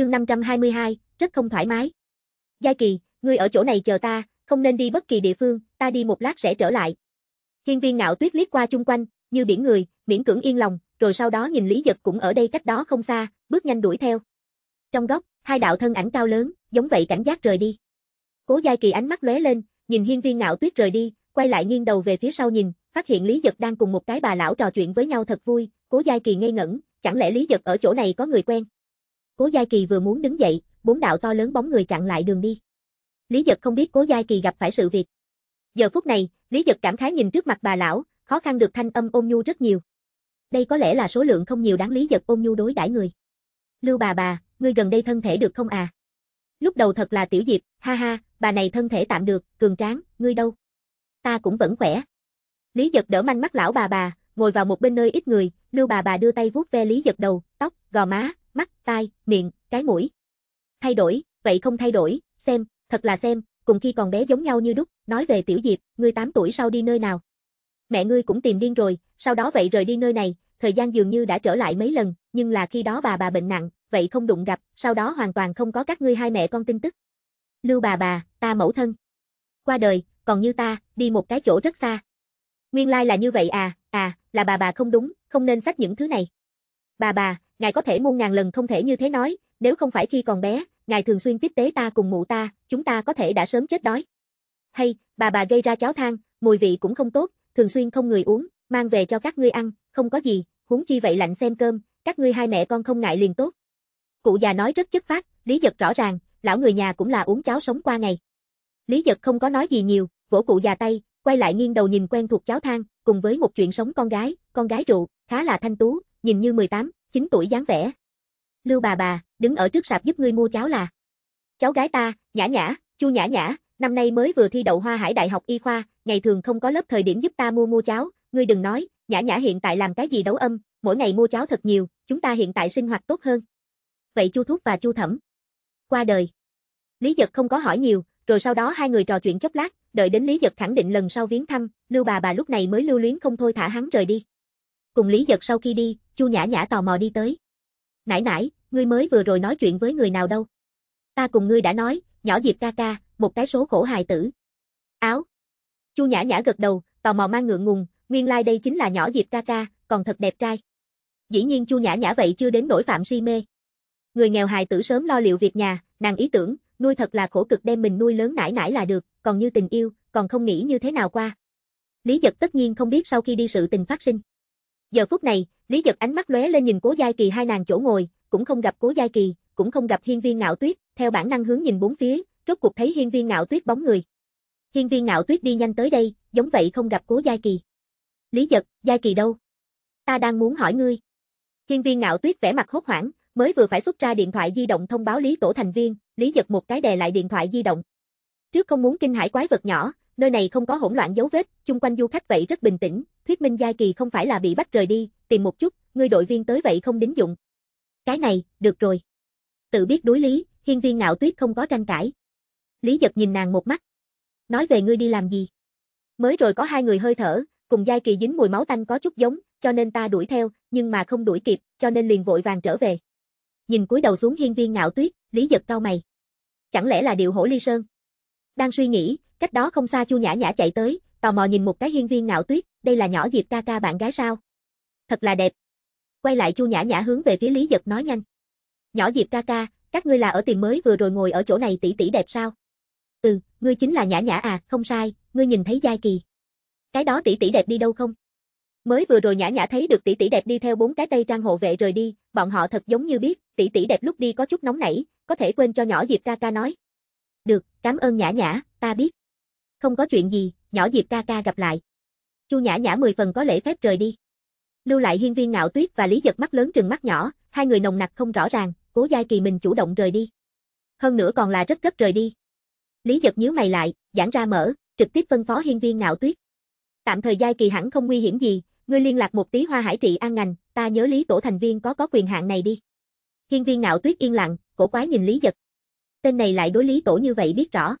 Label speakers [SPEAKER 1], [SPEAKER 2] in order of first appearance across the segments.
[SPEAKER 1] chương 522, rất không thoải mái. Giai kỳ, ngươi ở chỗ này chờ ta, không nên đi bất kỳ địa phương, ta đi một lát sẽ trở lại. Hiên viên ngạo tuyết liếc qua chung quanh, như biển người, miễn cưỡng yên lòng, rồi sau đó nhìn Lý Giật cũng ở đây cách đó không xa, bước nhanh đuổi theo. Trong góc, hai đạo thân ảnh cao lớn, giống vậy cảnh giác rời đi. Cố Giai Kỳ ánh mắt lóe lên, nhìn Hiên Viên Ngạo Tuyết rời đi, quay lại nghiêng đầu về phía sau nhìn, phát hiện Lý Giật đang cùng một cái bà lão trò chuyện với nhau thật vui, Cố Giai Kỳ ngây ngẩn, chẳng lẽ Lý Giật ở chỗ này có người quen? Cố Giai Kỳ vừa muốn đứng dậy, bốn đạo to lớn bóng người chặn lại đường đi. Lý Dật không biết Cố Giai Kỳ gặp phải sự việc. Giờ phút này, Lý Dật cảm khái nhìn trước mặt bà lão, khó khăn được thanh âm ôm nhu rất nhiều. Đây có lẽ là số lượng không nhiều đáng Lý Dật ôm nhu đối đãi người. Lưu bà bà, ngươi gần đây thân thể được không à? Lúc đầu thật là tiểu diệp, ha ha, bà này thân thể tạm được, cường tráng, ngươi đâu? Ta cũng vẫn khỏe. Lý Dật đỡ manh mắt lão bà bà, ngồi vào một bên nơi ít người, Lưu bà bà đưa tay vuốt ve Lý Dật đầu, tóc, gò má, mắt, tai, miệng, cái mũi. Thay đổi, vậy không thay đổi, xem, thật là xem, cùng khi còn bé giống nhau như đúc, nói về tiểu diệp, ngươi 8 tuổi sau đi nơi nào. Mẹ ngươi cũng tìm điên rồi, sau đó vậy rời đi nơi này, thời gian dường như đã trở lại mấy lần, nhưng là khi đó bà bà bệnh nặng, vậy không đụng gặp, sau đó hoàn toàn không có các ngươi hai mẹ con tin tức. Lưu bà bà, ta mẫu thân. Qua đời, còn như ta, đi một cái chỗ rất xa. Nguyên lai like là như vậy à, à, là bà bà không đúng, không nên sách những thứ này. Bà bà, ngài có thể muôn ngàn lần không thể như thế nói, nếu không phải khi còn bé, ngài thường xuyên tiếp tế ta cùng mụ ta, chúng ta có thể đã sớm chết đói. Hay, bà bà gây ra cháo thang, mùi vị cũng không tốt, thường xuyên không người uống, mang về cho các ngươi ăn, không có gì, huống chi vậy lạnh xem cơm, các ngươi hai mẹ con không ngại liền tốt. Cụ già nói rất chất phát, lý giật rõ ràng, lão người nhà cũng là uống cháo sống qua ngày. Lý giật không có nói gì nhiều, vỗ cụ già tay, quay lại nghiêng đầu nhìn quen thuộc cháo thang, cùng với một chuyện sống con gái, con gái rượu, khá là thanh tú, nhìn như 18, 9 tuổi dáng vẻ. Lưu bà bà, đứng ở trước sạp giúp ngươi mua cháo là. Cháu gái ta, nhã nhã, chu nhã nhã, năm nay mới vừa thi đậu Hoa Hải Đại học Y khoa, ngày thường không có lớp thời điểm giúp ta mua mua cháo, ngươi đừng nói, nhã nhã hiện tại làm cái gì đấu âm, mỗi ngày mua cháo thật nhiều, chúng ta hiện tại sinh hoạt tốt hơn. Vậy chu thúc và chu thẩm. Qua đời. Lý Dật không có hỏi nhiều, rồi sau đó hai người trò chuyện chốc lát, đợi đến Lý Dật khẳng định lần sau viếng thăm, Lưu bà bà lúc này mới lưu luyến không thôi thả hắn rời đi. Cùng Lý Giật sau khi đi, Chu Nhã Nhã tò mò đi tới. Nãy nãy, ngươi mới vừa rồi nói chuyện với người nào đâu? Ta cùng ngươi đã nói, nhỏ Diệp ca ca, một cái số khổ hài tử. Áo. Chu Nhã Nhã gật đầu, tò mò mang ngượng ngùng, nguyên lai like đây chính là nhỏ Diệp ca ca, còn thật đẹp trai. Dĩ nhiên Chu Nhã Nhã vậy chưa đến nỗi phạm si mê. Người nghèo hài tử sớm lo liệu việc nhà, nàng ý tưởng, nuôi thật là khổ cực đem mình nuôi lớn nãi nãi là được, còn như tình yêu, còn không nghĩ như thế nào qua. Lý giật tất nhiên không biết sau khi đi sự tình phát sinh. Giờ phút này, Lý Giật ánh mắt lóe lên nhìn Cố gia Kỳ hai nàng chỗ ngồi, cũng không gặp Cố gia Kỳ, cũng không gặp Hiên Viên Ngạo Tuyết, theo bản năng hướng nhìn bốn phía, rốt cuộc thấy Hiên Viên Ngạo Tuyết bóng người. Hiên Viên Ngạo Tuyết đi nhanh tới đây, giống vậy không gặp Cố gia Kỳ. Lý Giật, gia Kỳ đâu? Ta đang muốn hỏi ngươi. Hiên Viên Ngạo Tuyết vẻ mặt hốt hoảng, mới vừa phải xuất ra điện thoại di động thông báo Lý Tổ thành viên, Lý Giật một cái đè lại điện thoại di động. Trước không muốn kinh hãi quái vật nhỏ, nơi này không có hỗn loạn dấu vết, chung quanh du khách vậy rất bình tĩnh, thuyết minh giai kỳ không phải là bị bắt rời đi, tìm một chút, ngươi đội viên tới vậy không đính dụng. Cái này, được rồi. Tự biết đối lý, hiên viên ngạo tuyết không có tranh cãi. Lý giật nhìn nàng một mắt. Nói về ngươi đi làm gì? Mới rồi có hai người hơi thở, cùng giai kỳ dính mùi máu tanh có chút giống, cho nên ta đuổi theo, nhưng mà không đuổi kịp, cho nên liền vội vàng trở về. Nhìn cúi đầu xuống hiên viên ngạo tuyết, Lý giật cau mày. Chẳng lẽ là điều hổ ly sơn? Đang suy nghĩ, cách đó không xa Chu Nhã Nhã chạy tới, tò mò nhìn một cái hiên viên ngạo tuyết, đây là nhỏ Diệp ca ca bạn gái sao? Thật là đẹp. Quay lại Chu Nhã Nhã hướng về phía Lý Giật nói nhanh. Nhỏ Diệp ca ca, các ngươi là ở tìm mới vừa rồi ngồi ở chỗ này tỷ tỷ đẹp sao? Ừ, ngươi chính là Nhã Nhã à, không sai, ngươi nhìn thấy giai kỳ. Cái đó tỷ tỷ đẹp đi đâu không? Mới vừa rồi Nhã Nhã thấy được tỷ tỷ đẹp đi theo bốn cái tay trang hộ vệ rời đi, bọn họ thật giống như biết, tỷ tỷ đẹp lúc đi có chút nóng nảy, có thể quên cho nhỏ Diệp ca ca nói. Được, cảm ơn Nhã Nhã, ta biết. Không có chuyện gì, nhỏ dịp ca ca gặp lại. Chu Nhã Nhã mười phần có lễ phép rời đi. Lưu lại Hiên Viên Ngạo Tuyết và Lý Giật mắt lớn trừng mắt nhỏ, hai người nồng nặc không rõ ràng, Cố Gia Kỳ mình chủ động rời đi. Hơn nữa còn là rất gấp rời đi. Lý Giật nhíu mày lại, giãn ra mở, trực tiếp phân phó Hiên Viên Ngạo Tuyết. Tạm thời Gia Kỳ hẳn không nguy hiểm gì, ngươi liên lạc một tí Hoa Hải trị an ngành, ta nhớ Lý tổ thành viên có có quyền hạn này đi. Hiên Viên Ngạo Tuyết yên lặng, cổ quái nhìn Lý Giật. Tên này lại đối Lý tổ như vậy biết rõ.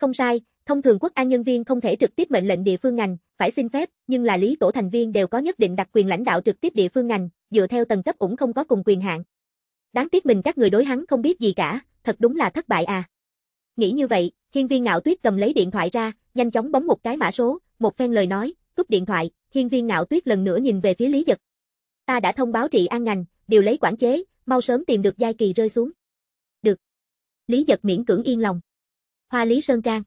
[SPEAKER 1] Không sai, Thông thường quốc an nhân viên không thể trực tiếp mệnh lệnh địa phương ngành, phải xin phép, nhưng là lý tổ thành viên đều có nhất định đặc quyền lãnh đạo trực tiếp địa phương ngành, dựa theo tầng cấp cũng không có cùng quyền hạn. Đáng tiếc mình các người đối hắn không biết gì cả, thật đúng là thất bại à. Nghĩ như vậy, hiên viên ngạo tuyết cầm lấy điện thoại ra, nhanh chóng bấm một cái mã số, một phen lời nói, cúp điện thoại, hiên viên ngạo tuyết lần nữa nhìn về phía lý giật. Ta đã thông báo trị an ngành, điều lấy quản chế, mau sớm tìm được giai kỳ rơi xuống. Được. Lý giật miễn cưỡng yên lòng. Hoa Lý Sơn Trang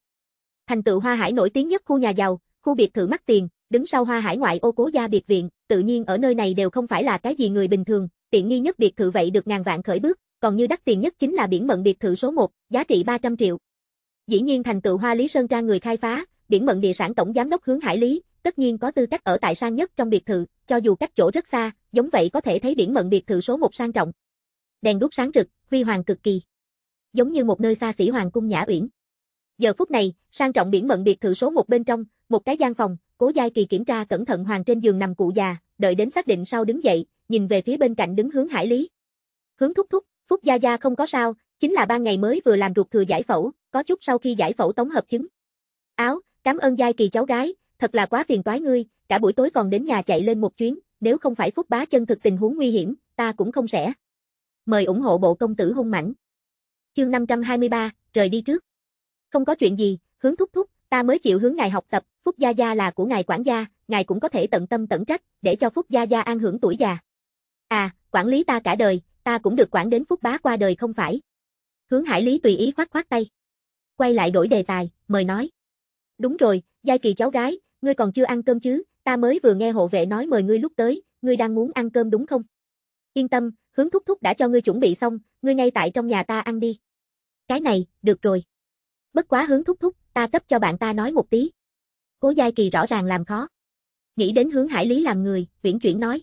[SPEAKER 1] Thành tựu Hoa Hải nổi tiếng nhất khu nhà giàu, khu biệt thự mắc tiền, đứng sau Hoa Hải ngoại ô cố gia biệt viện, tự nhiên ở nơi này đều không phải là cái gì người bình thường, tiện nghi nhất biệt thự vậy được ngàn vạn khởi bước, còn như đắt tiền nhất chính là biển mận biệt thự số 1, giá trị 300 triệu. Dĩ nhiên thành tựu Hoa Lý Sơn Trang người khai phá, biển mận địa sản tổng giám đốc hướng Hải Lý, tất nhiên có tư cách ở tại sang nhất trong biệt thự, cho dù cách chỗ rất xa, giống vậy có thể thấy biển mận biệt thự số 1 sang trọng. Đèn đuốc sáng rực, huy hoàng cực kỳ. Giống như một nơi xa xỉ hoàng cung nhã uyển. Giờ phút này, sang trọng biển mận biệt thự số một bên trong, một cái gian phòng, Cố Giai Kỳ kiểm tra cẩn thận hoàng trên giường nằm cụ già, đợi đến xác định sau đứng dậy, nhìn về phía bên cạnh đứng hướng Hải Lý. Hướng thúc thúc, Phúc Gia Gia không có sao, chính là ba ngày mới vừa làm ruột thừa giải phẫu, có chút sau khi giải phẫu tổng hợp chứng. Áo, cảm ơn Giai Kỳ cháu gái, thật là quá phiền toái ngươi, cả buổi tối còn đến nhà chạy lên một chuyến, nếu không phải Phúc Bá chân thực tình huống nguy hiểm, ta cũng không sẽ. Mời ủng hộ bộ công tử hung mảnh. Chương 523, rời đi trước. Không có chuyện gì, hướng thúc thúc, ta mới chịu hướng ngài học tập, Phúc Gia Gia là của ngài quản gia, ngài cũng có thể tận tâm tận trách, để cho Phúc Gia Gia an hưởng tuổi già. À, quản lý ta cả đời, ta cũng được quản đến Phúc Bá qua đời không phải. Hướng Hải Lý tùy ý khoát khoát tay. Quay lại đổi đề tài, mời nói. Đúng rồi, Giai Kỳ cháu gái, ngươi còn chưa ăn cơm chứ, ta mới vừa nghe hộ vệ nói mời ngươi lúc tới, ngươi đang muốn ăn cơm đúng không? Yên tâm, hướng thúc thúc đã cho ngươi chuẩn bị xong, ngươi ngay tại trong nhà ta ăn đi. Cái này, được rồi. Bất quá hướng thúc thúc, ta cấp cho bạn ta nói một tí. Cố Giai Kỳ rõ ràng làm khó. Nghĩ đến hướng hải lý làm người, viễn chuyển nói.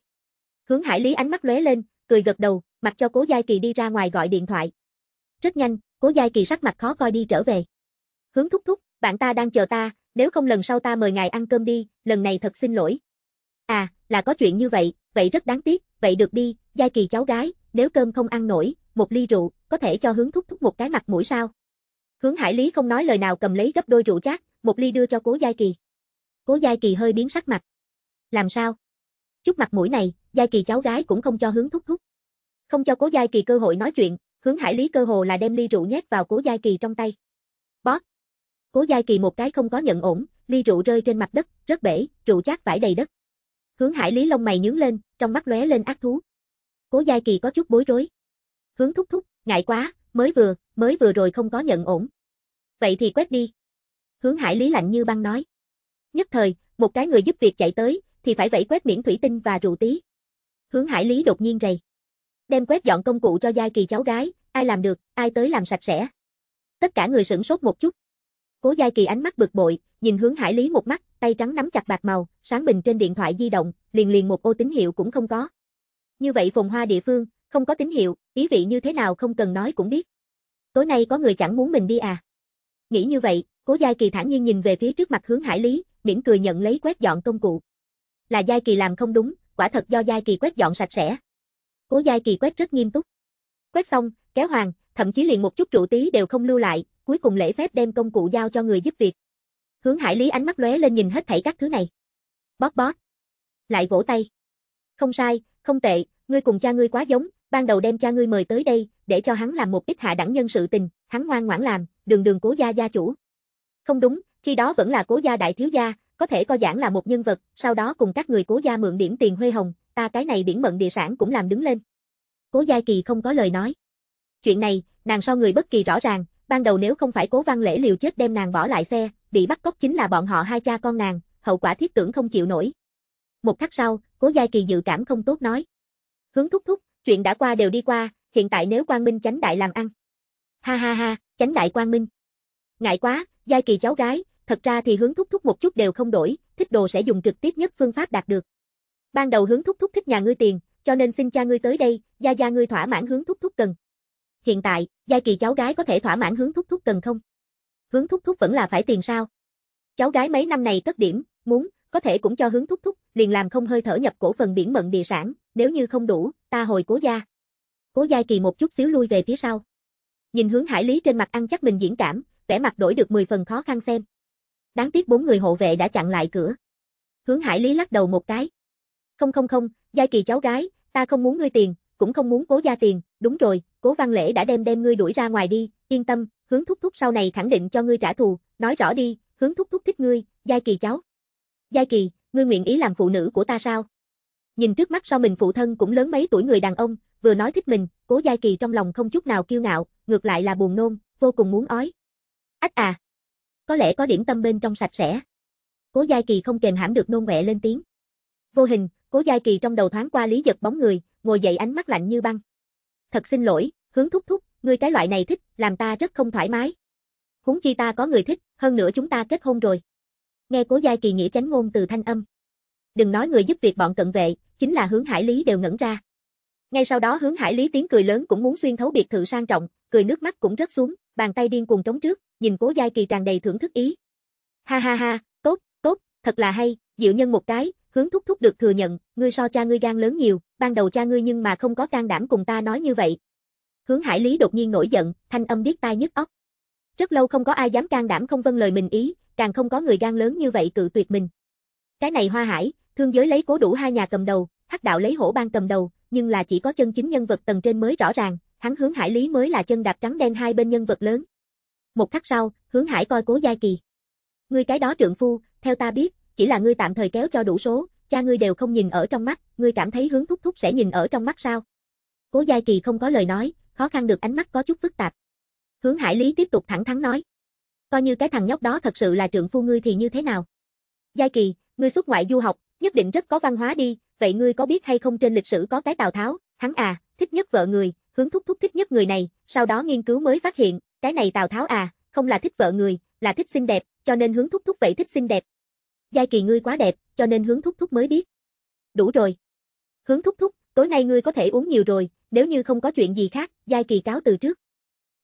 [SPEAKER 1] Hướng hải lý ánh mắt lóe lên, cười gật đầu, mặc cho Cố Giai Kỳ đi ra ngoài gọi điện thoại. Rất nhanh, Cố Giai Kỳ sắc mặt khó coi đi trở về. Hướng thúc thúc, bạn ta đang chờ ta, nếu không lần sau ta mời ngài ăn cơm đi, lần này thật xin lỗi. À, là có chuyện như vậy, vậy rất đáng tiếc, vậy được đi, Giai Kỳ cháu gái, nếu cơm không ăn nổi, một ly rượu, có thể cho hướng thúc thúc một cái mặt mũi sao? Hướng Hải Lý không nói lời nào cầm lấy gấp đôi rượu chát, một ly đưa cho Cố Giai Kỳ. Cố Giai Kỳ hơi biến sắc mặt. Làm sao? Chút mặt mũi này, Giai Kỳ cháu gái cũng không cho hướng thúc thúc. Không cho Cố Giai Kỳ cơ hội nói chuyện, Hướng Hải Lý cơ hồ là đem ly rượu nhét vào Cố Giai Kỳ trong tay. Bóp. Cố Giai Kỳ một cái không có nhận ổn, ly rượu rơi trên mặt đất, rất bể, rượu chát vải đầy đất. Hướng Hải Lý lông mày nhướng lên, trong mắt lóe lên ác thú. Cố Giai Kỳ có chút bối rối. Hướng thúc thúc, ngại quá, mới vừa, mới vừa rồi không có nhận ổn. Vậy thì quét đi. Hướng hải lý lạnh như băng nói. Nhất thời, một cái người giúp việc chạy tới, thì phải vẫy quét miễn thủy tinh và rượu tí. Hướng hải lý đột nhiên rầy. Đem quét dọn công cụ cho giai kỳ cháu gái, ai làm được, ai tới làm sạch sẽ. Tất cả người sửng sốt một chút. Cố giai kỳ ánh mắt bực bội, nhìn hướng hải lý một mắt, tay trắng nắm chặt bạc màu, sáng bình trên điện thoại di động, liền liền một ô tín hiệu cũng không có. Như vậy phồn hoa địa phương, không có tín hiệu, ý vị như thế nào không cần nói cũng biết. Tối nay có người chẳng muốn mình đi à? Nghĩ như vậy, Cố Giai Kỳ thản nhiên nhìn về phía trước mặt hướng Hải Lý, mỉm cười nhận lấy quét dọn công cụ. Là Giai Kỳ làm không đúng, quả thật do Giai Kỳ quét dọn sạch sẽ. Cố Giai Kỳ quét rất nghiêm túc. Quét xong, kéo hoàng, thậm chí liền một chút trụ tí đều không lưu lại, cuối cùng lễ phép đem công cụ giao cho người giúp việc. Hướng Hải Lý ánh mắt lóe lên nhìn hết thảy các thứ này. Bóp bóp. Lại vỗ tay. Không sai, không tệ, ngươi cùng cha ngươi quá giống, ban đầu đem cha ngươi mời tới đây, để cho hắn làm một ít hạ đẳng nhân sự tình, hắn ngoan ngoãn làm, đường đường cố gia gia chủ. Không đúng, khi đó vẫn là cố gia đại thiếu gia, có thể coi giảng là một nhân vật, sau đó cùng các người cố gia mượn điểm tiền huê hồng, ta cái này biển mận địa sản cũng làm đứng lên. Cố gia Kỳ không có lời nói. Chuyện này, nàng so người bất kỳ rõ ràng, ban đầu nếu không phải cố văn lễ liều chết đem nàng bỏ lại xe, bị bắt cóc chính là bọn họ hai cha con nàng, hậu quả thiết tưởng không chịu nổi. Một khắc sau, cố gia Kỳ dự cảm không tốt nói. Hướng thúc thúc, chuyện đã qua đều đi qua, hiện tại nếu Quang Minh chánh đại làm ăn. Ha ha ha, chánh đại Quang Minh. Ngại quá, giai kỳ cháu gái, thật ra thì hướng thúc thúc một chút đều không đổi, thích đồ sẽ dùng trực tiếp nhất phương pháp đạt được. Ban đầu hướng thúc thúc thích nhà ngươi tiền, cho nên xin cha ngươi tới đây, gia gia ngươi thỏa mãn hướng thúc thúc cần. Hiện tại, giai kỳ cháu gái có thể thỏa mãn hướng thúc thúc cần không? Hướng thúc thúc vẫn là phải tiền sao? Cháu gái mấy năm này tất điểm, muốn, có thể cũng cho hướng thúc thúc, liền làm không hơi thở nhập cổ phần biển mận địa sản, nếu như không đủ, ta hồi cố gia. Cố gia Kỳ một chút xíu lui về phía sau. Nhìn hướng Hải Lý trên mặt ăn chắc mình diễn cảm, vẻ mặt đổi được 10 phần khó khăn xem. Đáng tiếc bốn người hộ vệ đã chặn lại cửa. Hướng Hải Lý lắc đầu một cái. Không không không, Giai Kỳ cháu gái, ta không muốn ngươi tiền, cũng không muốn cố gia tiền, đúng rồi, cố văn lễ đã đem đem ngươi đuổi ra ngoài đi, yên tâm, hướng thúc thúc sau này khẳng định cho ngươi trả thù, nói rõ đi, hướng thúc thúc thích ngươi, Giai Kỳ cháu. Giai kỳ, ngươi nguyện ý làm phụ nữ của ta sao? Nhìn trước mắt sau mình phụ thân cũng lớn mấy tuổi người đàn ông, vừa nói thích mình, cố Giai kỳ trong lòng không chút nào kiêu ngạo, ngược lại là buồn nôn, vô cùng muốn ói. Ách à! Có lẽ có điểm tâm bên trong sạch sẽ. Cố Giai kỳ không kềm hãm được nôn mẹ lên tiếng. Vô hình, cố Giai kỳ trong đầu thoáng qua lý giật bóng người, ngồi dậy ánh mắt lạnh như băng. Thật xin lỗi, hướng thúc thúc, ngươi cái loại này thích, làm ta rất không thoải mái. Húng chi ta có người thích, hơn nữa chúng ta kết hôn rồi. Nghe cố giai kỳ nghĩa tránh ngôn từ thanh âm. Đừng nói người giúp việc bọn cận vệ, chính là hướng hải lý đều ngẩn ra. Ngay sau đó hướng hải lý tiếng cười lớn cũng muốn xuyên thấu biệt thự sang trọng, cười nước mắt cũng rớt xuống, bàn tay điên cuồng trống trước, nhìn cố giai kỳ tràn đầy thưởng thức ý. Ha ha ha, tốt, tốt, thật là hay, diệu nhân một cái, hướng thúc thúc được thừa nhận, ngươi so cha ngươi gan lớn nhiều, ban đầu cha ngươi nhưng mà không có can đảm cùng ta nói như vậy. Hướng hải lý đột nhiên nổi giận, thanh âm điếc tai nhức óc. Rất lâu không có ai dám can đảm không vâng lời mình ý, càng không có người gan lớn như vậy cự tuyệt mình. Cái này Hoa Hải, thương giới lấy cố đủ hai nhà cầm đầu, hắc đạo lấy hổ bang cầm đầu, nhưng là chỉ có chân chính nhân vật tầng trên mới rõ ràng, hắn hướng Hải Lý mới là chân đạp trắng đen hai bên nhân vật lớn. Một khắc sau, hướng Hải coi Cố Gia Kỳ. Ngươi cái đó trượng phu, theo ta biết, chỉ là ngươi tạm thời kéo cho đủ số, cha ngươi đều không nhìn ở trong mắt, ngươi cảm thấy hướng thúc thúc sẽ nhìn ở trong mắt sao? Cố Gia Kỳ không có lời nói, khó khăn được ánh mắt có chút phức tạp. Hướng Hải Lý tiếp tục thẳng thắn nói coi như cái thằng nhóc đó thật sự là trượng phu ngươi thì như thế nào? Giai Kỳ, ngươi xuất ngoại du học, nhất định rất có văn hóa đi, vậy ngươi có biết hay không trên lịch sử có cái Tào Tháo, hắn à, thích nhất vợ người, hướng thúc thúc thích nhất người này, sau đó nghiên cứu mới phát hiện, cái này Tào Tháo à, không là thích vợ người, là thích xinh đẹp, cho nên hướng thúc thúc vậy thích xinh đẹp. Giai Kỳ ngươi quá đẹp, cho nên hướng thúc thúc mới biết. Đủ rồi. Hướng thúc thúc, tối nay ngươi có thể uống nhiều rồi, nếu như không có chuyện gì khác, Giai Kỳ cáo từ trước.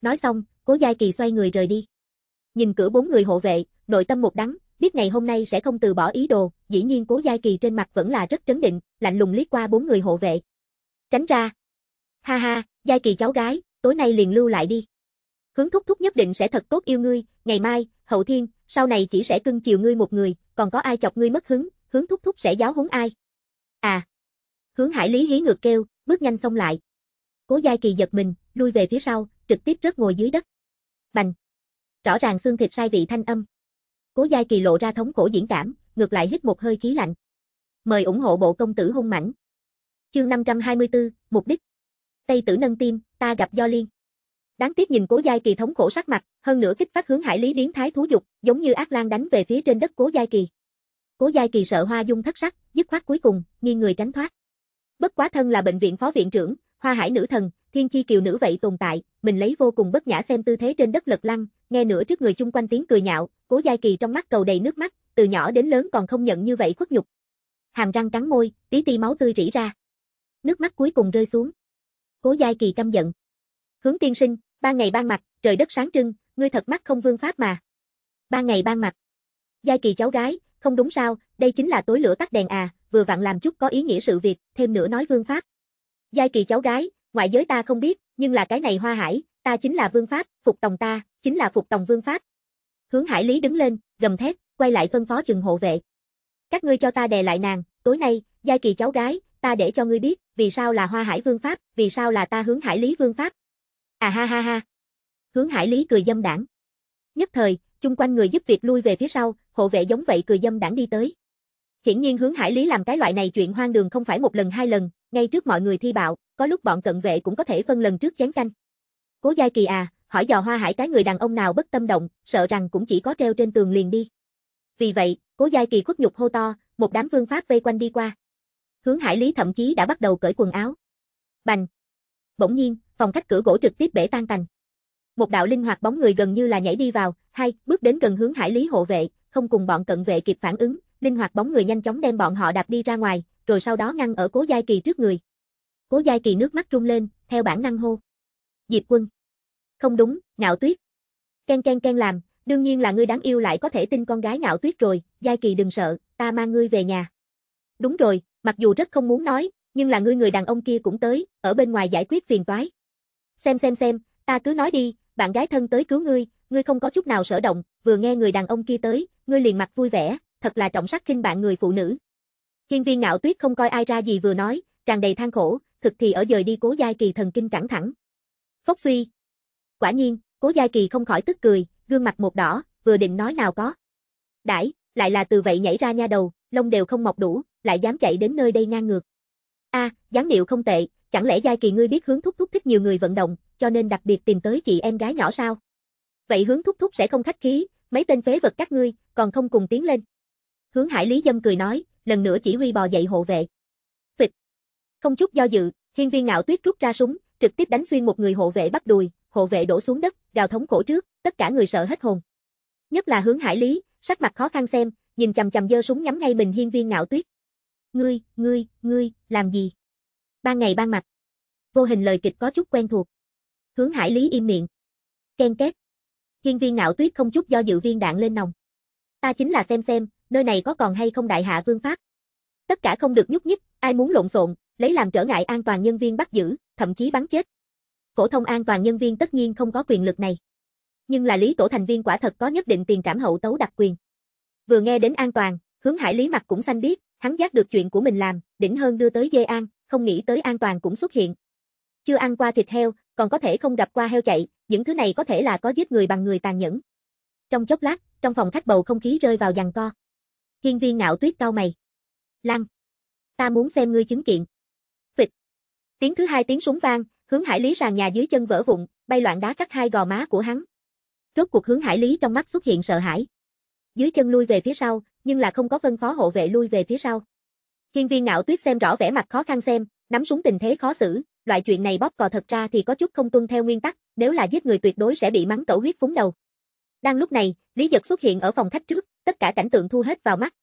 [SPEAKER 1] Nói xong, cố Giai Kỳ xoay người rời đi nhìn cửa bốn người hộ vệ, nội tâm một đắng, biết ngày hôm nay sẽ không từ bỏ ý đồ, dĩ nhiên Cố Gia Kỳ trên mặt vẫn là rất trấn định, lạnh lùng liếc qua bốn người hộ vệ. Tránh ra. Ha ha, Gia Kỳ cháu gái, tối nay liền lưu lại đi. Hướng thúc thúc nhất định sẽ thật tốt yêu ngươi, ngày mai, hậu thiên, sau này chỉ sẽ cưng chiều ngươi một người, còn có ai chọc ngươi mất hứng, hướng thúc thúc sẽ giáo huấn ai. À. Hướng Hải Lý hí ngược kêu, bước nhanh xông lại. Cố Gia Kỳ giật mình, lui về phía sau, trực tiếp rớt ngồi dưới đất. Bành rõ ràng xương thịt sai vị thanh âm. Cố Giai Kỳ lộ ra thống cổ diễn cảm, ngược lại hít một hơi khí lạnh. Mời ủng hộ bộ công tử hung mãnh. Chương 524, mục đích. Tây tử nâng tim, ta gặp Do Liên. Đáng tiếc nhìn Cố Giai Kỳ thống khổ sắc mặt, hơn nữa kích phát hướng Hải Lý Điến Thái thú dục, giống như ác lang đánh về phía trên đất Cố Giai Kỳ. Cố Giai Kỳ sợ Hoa Dung thất sắc, dứt khoát cuối cùng, nghiêng người tránh thoát. Bất quá thân là bệnh viện phó viện trưởng, Hoa Hải nữ thần, Thiên Chi kiều nữ vậy tồn tại, mình lấy vô cùng bất nhã xem tư thế trên đất lật lăn, nghe nữa trước người chung quanh tiếng cười nhạo, Cố Giai Kỳ trong mắt cầu đầy nước mắt, từ nhỏ đến lớn còn không nhận như vậy khuất nhục. Hàm răng cắn môi, tí ti máu tươi rỉ ra. Nước mắt cuối cùng rơi xuống. Cố Giai Kỳ căm giận. Hướng tiên sinh, ban ngày ban mặt, trời đất sáng trưng, ngươi thật mắt không vương pháp mà. Ban ngày ban mặt. Giai Kỳ cháu gái, không đúng sao, đây chính là tối lửa tắt đèn à, vừa vặn làm chút có ý nghĩa sự việc, thêm nữa nói vương pháp. Giai Kỳ cháu gái, ngoại giới ta không biết, nhưng là cái này hoa hải, ta chính là vương pháp, phục tòng ta, chính là phục tòng vương pháp. Hướng Hải Lý đứng lên, gầm thét, quay lại phân phó chừng hộ vệ. Các ngươi cho ta đè lại nàng, tối nay, giai kỳ cháu gái, ta để cho ngươi biết, vì sao là Hoa Hải Vương Pháp, vì sao là ta hướng Hải Lý Vương Pháp. À ha ha ha. Hướng Hải Lý cười dâm đảng. Nhất thời, chung quanh người giúp việc lui về phía sau, hộ vệ giống vậy cười dâm đảng đi tới. Hiển nhiên hướng Hải Lý làm cái loại này chuyện hoang đường không phải một lần hai lần, ngay trước mọi người thi bạo, có lúc bọn cận vệ cũng có thể phân lần trước chén canh. Cố Giai Kỳ à, hỏi dò hoa hải cái người đàn ông nào bất tâm động, sợ rằng cũng chỉ có treo trên tường liền đi. Vì vậy, cố giai kỳ khuất nhục hô to, một đám vương pháp vây quanh đi qua. Hướng hải lý thậm chí đã bắt đầu cởi quần áo. Bành! Bỗng nhiên, phòng khách cửa gỗ trực tiếp bể tan tành. Một đạo linh hoạt bóng người gần như là nhảy đi vào, hai, bước đến gần hướng hải lý hộ vệ, không cùng bọn cận vệ kịp phản ứng, linh hoạt bóng người nhanh chóng đem bọn họ đạp đi ra ngoài, rồi sau đó ngăn ở cố giai kỳ trước người. Cố giai kỳ nước mắt rung lên, theo bản năng hô. Diệp quân. Không đúng, ngạo tuyết. Ken ken ken làm, đương nhiên là ngươi đáng yêu lại có thể tin con gái ngạo tuyết rồi, Giai Kỳ đừng sợ, ta mang ngươi về nhà. Đúng rồi, mặc dù rất không muốn nói, nhưng là ngươi người đàn ông kia cũng tới, ở bên ngoài giải quyết phiền toái. Xem xem xem, ta cứ nói đi, bạn gái thân tới cứu ngươi, ngươi không có chút nào sở động, vừa nghe người đàn ông kia tới, ngươi liền mặt vui vẻ, thật là trọng sắc khinh bạn người phụ nữ. Hiên viên ngạo tuyết không coi ai ra gì vừa nói, tràn đầy than khổ, thực thì ở dời đi cố giai kỳ thần kinh căng thẳng. Phốc suy, Quả nhiên, Cố Giai Kỳ không khỏi tức cười, gương mặt một đỏ, vừa định nói nào có. Đãi, lại là từ vậy nhảy ra nha đầu, lông đều không mọc đủ, lại dám chạy đến nơi đây ngang ngược. A, à, dáng điệu không tệ, chẳng lẽ Giai Kỳ ngươi biết hướng thúc thúc thích nhiều người vận động, cho nên đặc biệt tìm tới chị em gái nhỏ sao? Vậy hướng thúc thúc sẽ không khách khí, mấy tên phế vật các ngươi, còn không cùng tiến lên. Hướng Hải Lý Dâm cười nói, lần nữa chỉ huy bò dậy hộ vệ. Phịch. Không chút do dự, hiên viên ngạo tuyết rút ra súng, trực tiếp đánh xuyên một người hộ vệ bắt đùi, hộ vệ đổ xuống đất, gào thống cổ trước, tất cả người sợ hết hồn. Nhất là hướng hải lý, sắc mặt khó khăn xem, nhìn chầm chầm dơ súng nhắm ngay mình hiên viên ngạo tuyết. Ngươi, ngươi, ngươi, làm gì? Ban ngày ban mặt. Vô hình lời kịch có chút quen thuộc. Hướng hải lý im miệng. Ken két. Hiên viên ngạo tuyết không chút do dự viên đạn lên nòng. Ta chính là xem xem, nơi này có còn hay không đại hạ vương pháp. Tất cả không được nhúc nhích, ai muốn lộn xộn, lấy làm trở ngại an toàn nhân viên bắt giữ, thậm chí bắn chết phổ thông an toàn nhân viên tất nhiên không có quyền lực này. Nhưng là Lý Tổ thành viên quả thật có nhất định tiền trảm hậu tấu đặc quyền. Vừa nghe đến an toàn, hướng hải Lý mặt cũng xanh biết, hắn giác được chuyện của mình làm, đỉnh hơn đưa tới dê an, không nghĩ tới an toàn cũng xuất hiện. Chưa ăn qua thịt heo, còn có thể không gặp qua heo chạy, những thứ này có thể là có giết người bằng người tàn nhẫn. Trong chốc lát, trong phòng khách bầu không khí rơi vào giằng co. Hiên viên ngạo tuyết cao mày. Lăng. Ta muốn xem ngươi chứng kiện. Phịch. Tiếng thứ hai tiếng súng vang, Hướng Hải Lý sàn nhà dưới chân vỡ vụn, bay loạn đá cắt hai gò má của hắn. Rốt cuộc Hướng Hải Lý trong mắt xuất hiện sợ hãi. Dưới chân lui về phía sau, nhưng là không có phân phó hộ vệ lui về phía sau. Hiên Viên Ngạo Tuyết xem rõ vẻ mặt khó khăn xem, nắm súng tình thế khó xử, loại chuyện này bóp cò thật ra thì có chút không tuân theo nguyên tắc, nếu là giết người tuyệt đối sẽ bị mắng cẩu huyết phúng đầu. Đang lúc này, Lý Dật xuất hiện ở phòng khách trước, tất cả cảnh tượng thu hết vào mắt.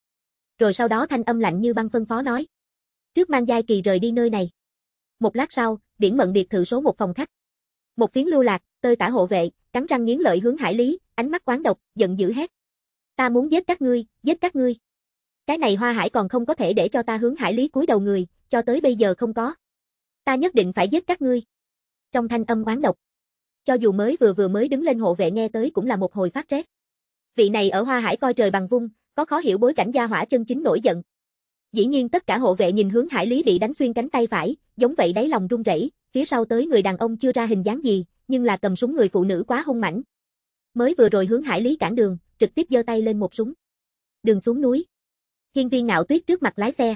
[SPEAKER 1] Rồi sau đó thanh âm lạnh như băng phân phó nói: "Trước mang giai kỳ rời đi nơi này." Một lát sau, biển mận biệt thự số một phòng khách. Một phiến lưu lạc, tơi tả hộ vệ, cắn răng nghiến lợi hướng hải lý, ánh mắt quán độc, giận dữ hét. Ta muốn giết các ngươi, giết các ngươi. Cái này hoa hải còn không có thể để cho ta hướng hải lý cúi đầu người, cho tới bây giờ không có. Ta nhất định phải giết các ngươi. Trong thanh âm oán độc. Cho dù mới vừa vừa mới đứng lên hộ vệ nghe tới cũng là một hồi phát rét. Vị này ở hoa hải coi trời bằng vung, có khó hiểu bối cảnh gia hỏa chân chính nổi giận, Dĩ nhiên tất cả hộ vệ nhìn hướng Hải Lý bị đánh xuyên cánh tay phải, giống vậy đáy lòng run rẩy, phía sau tới người đàn ông chưa ra hình dáng gì, nhưng là cầm súng người phụ nữ quá hung mãnh. Mới vừa rồi hướng Hải Lý cản đường, trực tiếp giơ tay lên một súng. Đường xuống núi. Hiên Viên Ngạo Tuyết trước mặt lái xe.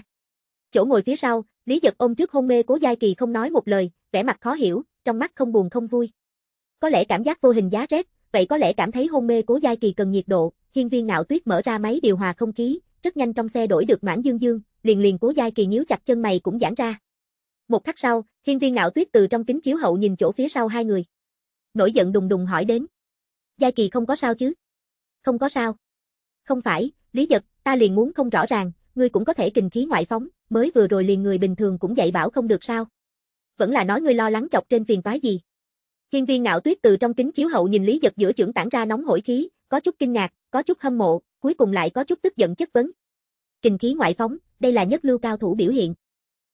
[SPEAKER 1] Chỗ ngồi phía sau, Lý Giật ôm trước hôn mê Cố Giai Kỳ không nói một lời, vẻ mặt khó hiểu, trong mắt không buồn không vui. Có lẽ cảm giác vô hình giá rét, vậy có lẽ cảm thấy hôn mê Cố Giai Kỳ cần nhiệt độ, Hiên Viên Ngạo Tuyết mở ra máy điều hòa không khí, rất nhanh trong xe đổi được mãn dương dương, liền liền cố dai kỳ nhíu chặt chân mày cũng giãn ra. Một khắc sau, hiên viên ngạo tuyết từ trong kính chiếu hậu nhìn chỗ phía sau hai người. Nổi giận đùng đùng hỏi đến. Giai kỳ không có sao chứ? Không có sao. Không phải, lý giật, ta liền muốn không rõ ràng, ngươi cũng có thể kình khí ngoại phóng, mới vừa rồi liền người bình thường cũng dạy bảo không được sao. Vẫn là nói ngươi lo lắng chọc trên phiền toái gì. Hiên viên ngạo tuyết từ trong kính chiếu hậu nhìn lý giật giữa trưởng tản ra nóng hổi khí, có chút kinh ngạc, có chút hâm mộ, cuối cùng lại có chút tức giận chất vấn, Kình khí ngoại phóng, đây là nhất lưu cao thủ biểu hiện.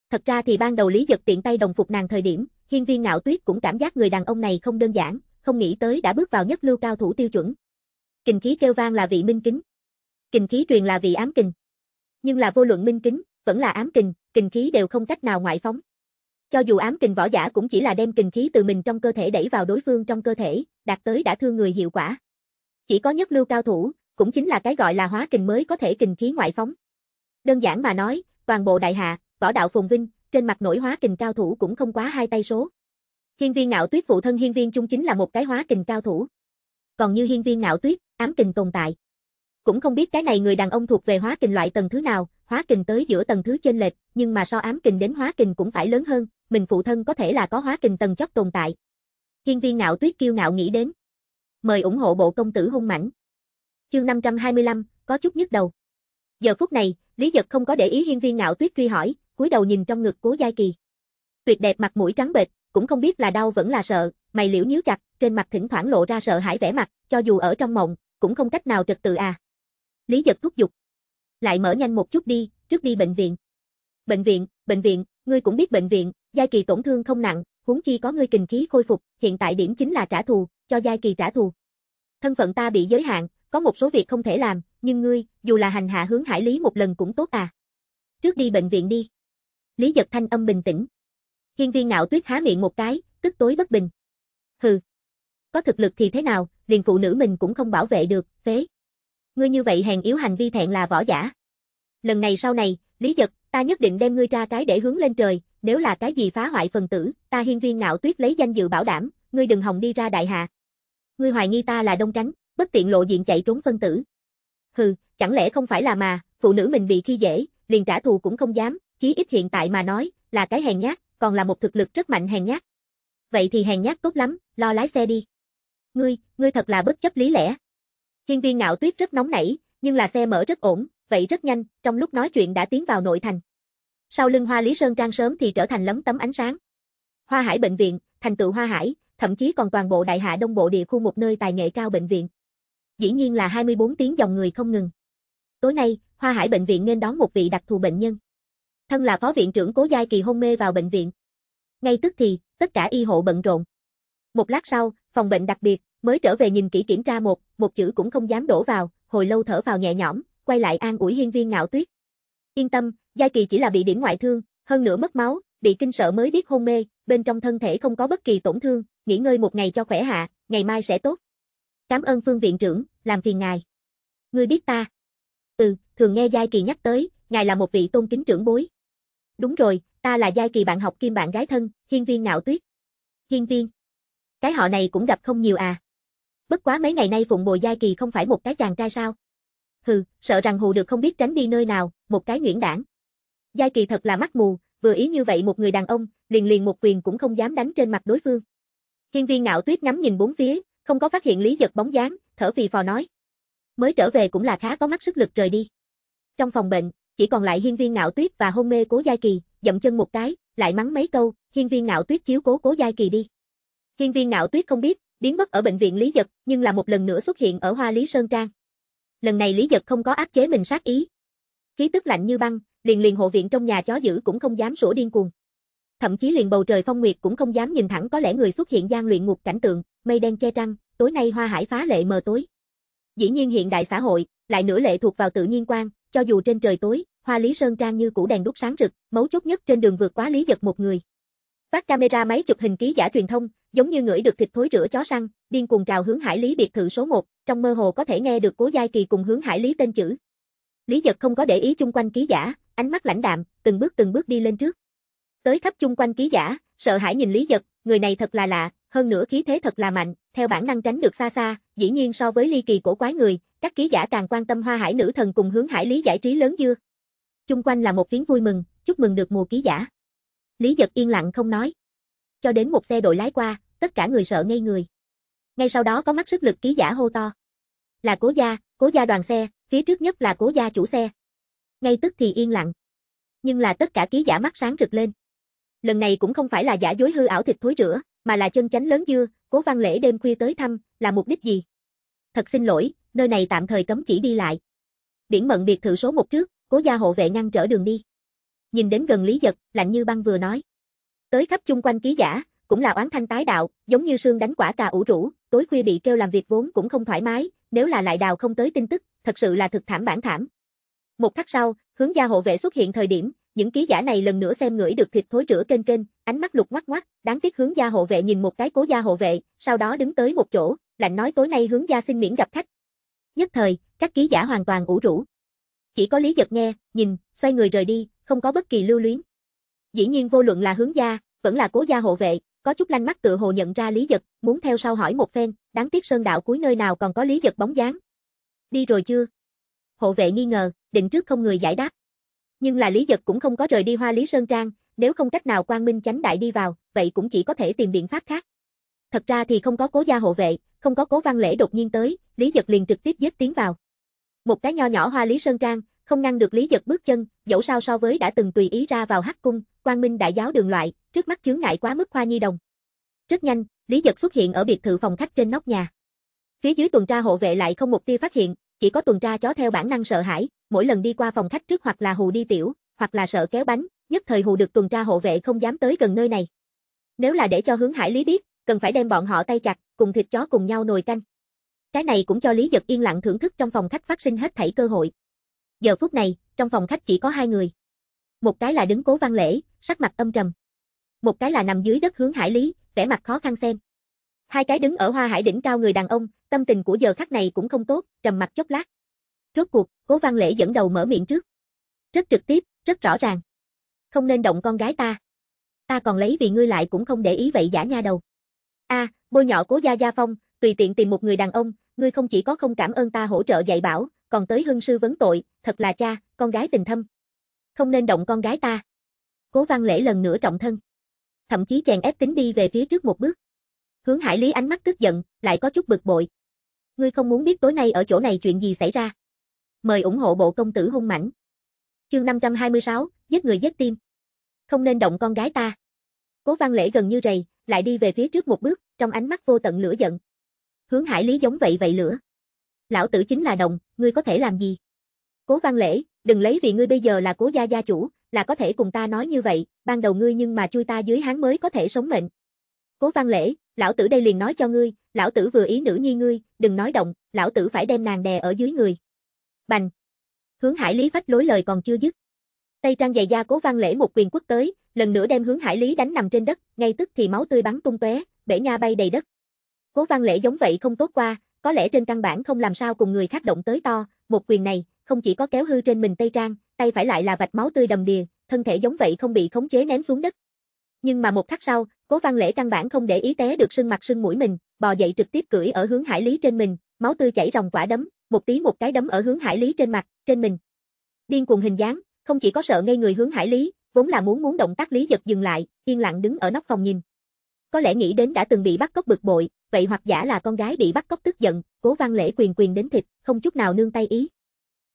[SPEAKER 1] Thật ra thì ban đầu Lý dật tiện tay đồng phục nàng thời điểm, hiên viên ngạo tuyết cũng cảm giác người đàn ông này không đơn giản, không nghĩ tới đã bước vào nhất lưu cao thủ tiêu chuẩn. Kình khí kêu vang là vị minh kính. Kình khí truyền là vị ám kình. Nhưng là vô luận minh kính, vẫn là ám kình, kình khí đều không cách nào ngoại phóng. Cho dù ám kình võ giả cũng chỉ là đem kình khí từ mình trong cơ thể đẩy vào đối phương trong cơ thể, đạt tới đã thương người hiệu quả. Chỉ có nhất lưu cao thủ, cũng chính là cái gọi là hóa kình mới có thể kình khí ngoại phóng. Đơn giản mà nói, toàn bộ đại hạ, võ đạo phồn vinh, trên mặt nổi hóa kình cao thủ cũng không quá hai tay số. Hiên viên ngạo tuyết phụ thân hiên viên trung chính là một cái hóa kình cao thủ. Còn như hiên viên ngạo tuyết, ám kình tồn tại. Cũng không biết cái này người đàn ông thuộc về hóa kình loại tầng thứ nào, hóa kình tới giữa tầng thứ trên lệch, nhưng mà so ám kình đến hóa kình cũng phải lớn hơn, mình phụ thân có thể là có hóa kình tầng chót tồn tại. Hiên viên ngạo tuyết kiêu ngạo nghĩ đến. Mời ủng hộ bộ công tử hung mảnh. Chương 525, có chút nhức đầu. Giờ phút này, Lý Giật không có để ý hiên viên ngạo tuyết truy hỏi, cúi đầu nhìn trong ngực cố gia kỳ. Tuyệt đẹp mặt mũi trắng bệch, cũng không biết là đau vẫn là sợ, mày liễu nhíu chặt, trên mặt thỉnh thoảng lộ ra sợ hãi vẻ mặt, cho dù ở trong mộng, cũng không cách nào trật tự à. Lý Giật thúc giục. Lại mở nhanh một chút đi, trước đi bệnh viện. Bệnh viện, bệnh viện, ngươi cũng biết bệnh viện, gia kỳ tổn thương không nặng, huống chi có ngươi kinh khí khôi phục, hiện tại điểm chính là trả thù, cho gia kỳ trả thù. Thân phận ta bị giới hạn, có một số việc không thể làm, nhưng ngươi, dù là hành hạ hướng hải lý một lần cũng tốt à. Trước đi bệnh viện đi. Lý giật thanh âm bình tĩnh. Hiên viên ngạo tuyết há miệng một cái, tức tối bất bình. Hừ. Có thực lực thì thế nào, liền phụ nữ mình cũng không bảo vệ được, phế. Ngươi như vậy hèn yếu hành vi thẹn là võ giả. Lần này sau này, Lý giật, ta nhất định đem ngươi ra cái để hướng lên trời, nếu là cái gì phá hoại phần tử, ta hiên viên ngạo tuyết lấy danh dự bảo đảm, ngươi đừng hòng đi ra đại hạ. Ngươi hoài nghi ta là đông tránh, bất tiện lộ diện chạy trốn phân tử. Hừ, chẳng lẽ không phải là mà, phụ nữ mình bị khi dễ, liền trả thù cũng không dám, chí ít hiện tại mà nói, là cái hèn nhát, còn là một thực lực rất mạnh hèn nhát. Vậy thì hèn nhát tốt lắm, lo lái xe đi. Ngươi, ngươi thật là bất chấp lý lẽ. Hiên viên ngạo tuyết rất nóng nảy, nhưng là xe mở rất ổn, vậy rất nhanh, trong lúc nói chuyện đã tiến vào nội thành. Sau lưng hoa Lý Sơn Trang sớm thì trở thành lấm tấm ánh sáng. Hoa Hải Bệnh viện, thành tựu Hoa Hải, thậm chí còn toàn bộ đại hạ đông bộ địa khu một nơi tài nghệ cao bệnh viện dĩ nhiên là 24 tiếng dòng người không ngừng. Tối nay, Hoa Hải bệnh viện nên đón một vị đặc thù bệnh nhân. Thân là phó viện trưởng Cố Giai Kỳ hôn mê vào bệnh viện. Ngay tức thì, tất cả y hộ bận rộn. Một lát sau, phòng bệnh đặc biệt mới trở về nhìn kỹ kiểm tra một, một chữ cũng không dám đổ vào, hồi lâu thở vào nhẹ nhõm, quay lại an ủi Hiên Viên Ngạo Tuyết. Yên tâm, Giai Kỳ chỉ là bị điểm ngoại thương, hơn nữa mất máu, bị kinh sợ mới biết hôn mê, bên trong thân thể không có bất kỳ tổn thương, nghỉ ngơi một ngày cho khỏe hạ, ngày mai sẽ tốt. Cảm ơn Phương viện trưởng, làm phiền ngài. Ngươi biết ta? Ừ, thường nghe Giai Kỳ nhắc tới, ngài là một vị tôn kính trưởng bối. Đúng rồi, ta là Giai Kỳ bạn học kim bạn gái thân, hiên viên ngạo tuyết. Hiên viên. Cái họ này cũng gặp không nhiều à. Bất quá mấy ngày nay Phụng Bồi Giai Kỳ không phải một cái chàng trai sao? Hừ, sợ rằng hù được không biết tránh đi nơi nào, một cái nguyễn đảng. Giai Kỳ thật là mắt mù, vừa ý như vậy một người đàn ông, liền liền một quyền cũng không dám đánh trên mặt đối phương. Hiên viên ngạo tuyết ngắm nhìn bốn phía, không có phát hiện Lý Giật bóng dáng, thở phì phò nói. Mới trở về cũng là khá có mắt sức lực rời đi. Trong phòng bệnh, chỉ còn lại hiên viên ngạo tuyết và hôn mê cố giai kỳ, dậm chân một cái, lại mắng mấy câu, hiên viên ngạo tuyết chiếu cố cố giai kỳ đi. Hiên viên ngạo tuyết không biết, biến mất ở bệnh viện Lý Giật, nhưng là một lần nữa xuất hiện ở Hoa Lý Sơn Trang. Lần này Lý Giật không có áp chế mình sát ý. Khí tức lạnh như băng, liền liền hộ viện trong nhà chó giữ cũng không dám sủa điên cuồng. Thậm chí liền bầu trời phong nguyệt cũng không dám nhìn thẳng có lẽ người xuất hiện gian luyện ngục cảnh tượng, mây đen che trăng, tối nay hoa hải phá lệ mờ tối. Dĩ nhiên hiện đại xã hội, lại nửa lệ thuộc vào tự nhiên quan, cho dù trên trời tối, hoa lý sơn trang như củ đèn đúc sáng rực, mấu chốt nhất trên đường vượt quá lý giật một người. Phát camera máy chụp hình ký giả truyền thông, giống như ngửi được thịt thối rửa chó săn, điên cuồng trào hướng hải lý biệt thự số 1, trong mơ hồ có thể nghe được cố giai kỳ cùng hướng hải lý tên chữ. Lý giật không có để ý chung quanh ký giả, ánh mắt lãnh đạm, từng bước từng bước đi lên trước. Tới khắp chung quanh ký giả, sợ hãi nhìn Lý Giật, người này thật là lạ, hơn nữa khí thế thật là mạnh, theo bản năng tránh được xa xa, dĩ nhiên so với ly kỳ của quái người, các ký giả càng quan tâm hoa hải nữ thần cùng hướng hải lý giải trí lớn dưa. Chung quanh là một phiến vui mừng, chúc mừng được mùa ký giả. Lý giật yên lặng không nói. Cho đến một xe đội lái qua, tất cả người sợ ngây người. Ngay sau đó có mắt sức lực ký giả hô to. Là cố gia, cố gia đoàn xe, phía trước nhất là cố gia chủ xe. Ngay tức thì yên lặng. Nhưng là tất cả ký giả mắt sáng rực lên. Lần này cũng không phải là giả dối hư ảo thịt thối rửa mà là chân chánh lớn dưa, cố văn lễ đêm khuya tới thăm, là mục đích gì? Thật xin lỗi, nơi này tạm thời cấm chỉ đi lại. Biển mận biệt thự số một trước, cố gia hộ vệ ngăn trở đường đi. Nhìn đến gần Lý Giật, lạnh như băng vừa nói. Tới khắp chung quanh ký giả, cũng là oán thanh tái đạo, giống như sương đánh quả cà ủ rũ, tối khuya bị kêu làm việc vốn cũng không thoải mái, nếu là lại đào không tới tin tức, thật sự là thực thảm bản thảm. Một khắc sau, hướng gia hộ vệ xuất hiện thời điểm, những ký giả này lần nữa xem ngửi được thịt thối rửa kênh kênh, ánh mắt lục ngoắc ngoắc, đáng tiếc hướng gia hộ vệ nhìn một cái cố gia hộ vệ, sau đó đứng tới một chỗ, lạnh nói tối nay hướng gia xin miễn gặp khách. Nhất thời, các ký giả hoàn toàn ủ rũ. Chỉ có Lý Giật nghe, nhìn, xoay người rời đi, không có bất kỳ lưu luyến. Dĩ nhiên vô luận là hướng gia, vẫn là cố gia hộ vệ, có chút lanh mắt tự hồ nhận ra Lý Giật, muốn theo sau hỏi một phen, đáng tiếc sơn đạo cuối nơi nào còn có Lý Giật bóng dáng. Đi rồi chưa? Hộ vệ nghi ngờ, định trước không người giải đáp. Nhưng là Lý Giật cũng không có rời đi Hoa Lý Sơn Trang, nếu không cách nào Quang Minh Chánh Đại đi vào, vậy cũng chỉ có thể tìm biện pháp khác. Thật ra thì không có cố gia hộ vệ, không có cố văn lễ đột nhiên tới, Lý Giật liền trực tiếp giết tiến vào. Một cái nho nhỏ Hoa Lý Sơn Trang, không ngăn được Lý Giật bước chân, dẫu sao so với đã từng tùy ý ra vào hắc cung, Quang Minh Đại giáo đường loại, trước mắt chướng ngại quá mức khoa Nhi Đồng. Rất nhanh, Lý Giật xuất hiện ở biệt thự phòng khách trên nóc nhà. Phía dưới tuần tra hộ vệ lại không một tia phát hiện, chỉ có tuần tra chó theo bản năng sợ hãi, mỗi lần đi qua phòng khách trước hoặc là hù đi tiểu, hoặc là sợ kéo bánh, nhất thời hù được tuần tra hộ vệ không dám tới gần nơi này. Nếu là để cho hướng hải lý biết, cần phải đem bọn họ tay chặt, cùng thịt chó cùng nhau nồi canh. Cái này cũng cho Lý Giật yên lặng thưởng thức trong phòng khách phát sinh hết thảy cơ hội. Giờ phút này, trong phòng khách chỉ có hai người. Một cái là đứng cố văn lễ, sắc mặt âm trầm. Một cái là nằm dưới đất hướng hải lý, vẻ mặt khó khăn xem. Hai cái đứng ở hoa hải đỉnh cao người đàn ông, tâm tình của giờ khắc này cũng không tốt, trầm mặt chốc lát. Rốt cuộc, Cố Văn Lễ dẫn đầu mở miệng trước. Rất trực tiếp, rất rõ ràng. Không nên động con gái ta. Ta còn lấy vì ngươi lại cũng không để ý vậy giả nha đầu. A, à, bôi nhỏ Cố gia gia phong, tùy tiện tìm một người đàn ông, ngươi không chỉ có không cảm ơn ta hỗ trợ dạy bảo, còn tới hưng sư vấn tội, thật là cha, con gái tình thâm. Không nên động con gái ta. Cố Văn Lễ lần nữa trọng thân. Thậm chí chèn ép tính đi về phía trước một bước. Hướng Hải Lý ánh mắt tức giận, lại có chút bực bội. Ngươi không muốn biết tối nay ở chỗ này chuyện gì xảy ra mời ủng hộ bộ công tử hung mảnh Chương 526, giết người giết tim. Không nên động con gái ta. Cố Văn Lễ gần như rầy, lại đi về phía trước một bước, trong ánh mắt vô tận lửa giận. Hướng Hải Lý giống vậy vậy lửa. Lão tử chính là đồng, ngươi có thể làm gì? Cố Văn Lễ, đừng lấy vì ngươi bây giờ là Cố gia gia chủ, là có thể cùng ta nói như vậy, ban đầu ngươi nhưng mà chui ta dưới hắn mới có thể sống mệnh. Cố Văn Lễ, lão tử đây liền nói cho ngươi, lão tử vừa ý nữ nhi ngươi, đừng nói động, lão tử phải đem nàng đè ở dưới người. Bành. Hướng Hải Lý phách lối lời còn chưa dứt. Tây trang dày da Cố Văn Lễ một quyền quốc tới, lần nữa đem Hướng Hải Lý đánh nằm trên đất, ngay tức thì máu tươi bắn tung tóe, bể nha bay đầy đất. Cố Văn Lễ giống vậy không tốt qua, có lẽ trên căn bản không làm sao cùng người khác động tới to, một quyền này không chỉ có kéo hư trên mình Tây trang, tay phải lại là vạch máu tươi đầm đìa, thân thể giống vậy không bị khống chế ném xuống đất. Nhưng mà một khắc sau, Cố Văn Lễ căn bản không để ý té được sưng mặt sưng mũi mình, bò dậy trực tiếp cưỡi ở hướng Hải Lý trên mình, máu tươi chảy ròng quả đấm, một tí một cái đấm ở hướng Hải Lý trên mặt, trên mình. Điên cuồng hình dáng, không chỉ có sợ ngây người hướng Hải Lý, vốn là muốn muốn động tác Lý giật dừng lại, yên lặng đứng ở nóc phòng nhìn. Có lẽ nghĩ đến đã từng bị bắt cóc bực bội, vậy hoặc giả là con gái bị bắt cóc tức giận, Cố Văn Lễ quyền quyền đến thịt, không chút nào nương tay ý.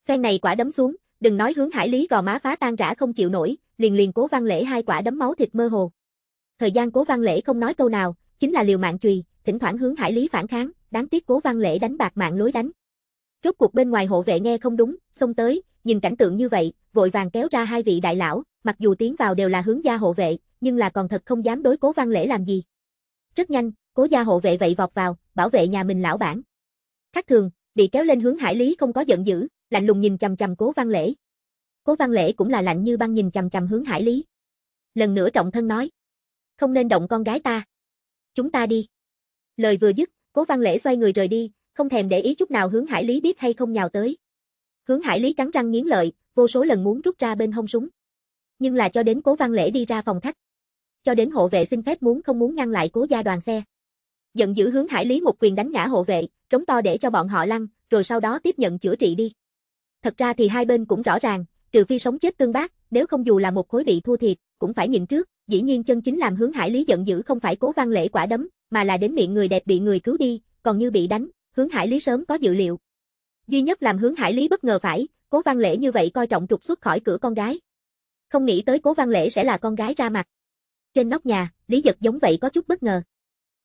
[SPEAKER 1] Phen này quả đấm xuống, đừng nói hướng Hải Lý gò má phá tan rã không chịu nổi, liền liền Cố Văn Lễ hai quả đấm máu thịt mơ hồ. Thời gian Cố Văn Lễ không nói câu nào, chính là liều mạng chùy, thỉnh thoảng hướng Hải Lý phản kháng, đáng tiếc Cố Văn Lễ đánh bạc mạng lối đánh. Rốt cuộc bên ngoài hộ vệ nghe không đúng, xông tới, nhìn cảnh tượng như vậy, vội vàng kéo ra hai vị đại lão, mặc dù tiến vào đều là hướng gia hộ vệ, nhưng là còn thật không dám đối cố văn lễ làm gì. Rất nhanh, cố gia hộ vệ vậy vọt vào, bảo vệ nhà mình lão bản. Khác thường, bị kéo lên hướng hải lý không có giận dữ, lạnh lùng nhìn chầm chầm cố văn lễ. Cố văn lễ cũng là lạnh như băng nhìn chầm chầm hướng hải lý. Lần nữa trọng thân nói. Không nên động con gái ta. Chúng ta đi. Lời vừa dứt, cố văn lễ xoay người rời đi, không thèm để ý chút nào hướng Hải Lý biết hay không nhào tới. Hướng Hải Lý cắn răng nghiến lợi, vô số lần muốn rút ra bên hông súng. Nhưng là cho đến Cố Văn Lễ đi ra phòng khách. Cho đến hộ vệ xin phép muốn không muốn ngăn lại Cố gia đoàn xe. Giận dữ hướng Hải Lý một quyền đánh ngã hộ vệ, trống to để cho bọn họ lăn, rồi sau đó tiếp nhận chữa trị đi. Thật ra thì hai bên cũng rõ ràng, trừ phi sống chết tương bác, nếu không dù là một khối bị thua thiệt, cũng phải nhìn trước, dĩ nhiên chân chính làm hướng Hải Lý giận dữ không phải Cố Văn Lễ quả đấm, mà là đến miệng người đẹp bị người cứu đi, còn như bị đánh, hướng hải lý sớm có dự liệu. Duy nhất làm hướng hải lý bất ngờ phải, cố văn lễ như vậy coi trọng trục xuất khỏi cửa con gái. Không nghĩ tới cố văn lễ sẽ là con gái ra mặt. Trên nóc nhà, Lý Giật giống vậy có chút bất ngờ.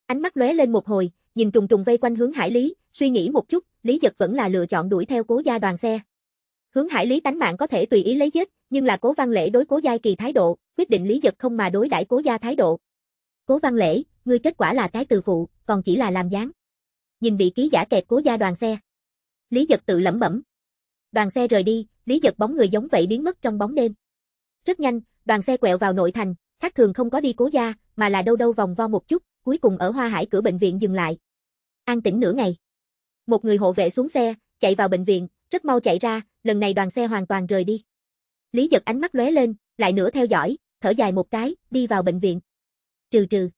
[SPEAKER 1] Ánh mắt lóe lên một hồi, nhìn trùng trùng vây quanh hướng hải lý, suy nghĩ một chút, Lý Giật vẫn là lựa chọn đuổi theo cố gia đoàn xe. Hướng hải lý tánh mạng có thể tùy ý lấy giết, nhưng là cố văn lễ đối cố gia kỳ thái độ, quyết định Lý Giật không mà đối đãi cố gia thái độ. Cố văn lễ, ngươi kết quả là cái từ phụ, còn chỉ là làm dáng nhìn bị ký giả kẹt cố gia đoàn xe. Lý giật tự lẩm bẩm. Đoàn xe rời đi, Lý giật bóng người giống vậy biến mất trong bóng đêm. Rất nhanh, đoàn xe quẹo vào nội thành, khác thường không có đi cố gia, mà là đâu đâu vòng vo một chút, cuối cùng ở Hoa Hải cửa bệnh viện dừng lại. An tĩnh nửa ngày. Một người hộ vệ xuống xe, chạy vào bệnh viện, rất mau chạy ra, lần này đoàn xe hoàn toàn rời đi. Lý giật ánh mắt lóe lên, lại nửa theo dõi, thở dài một cái, đi vào bệnh viện. Trừ trừ.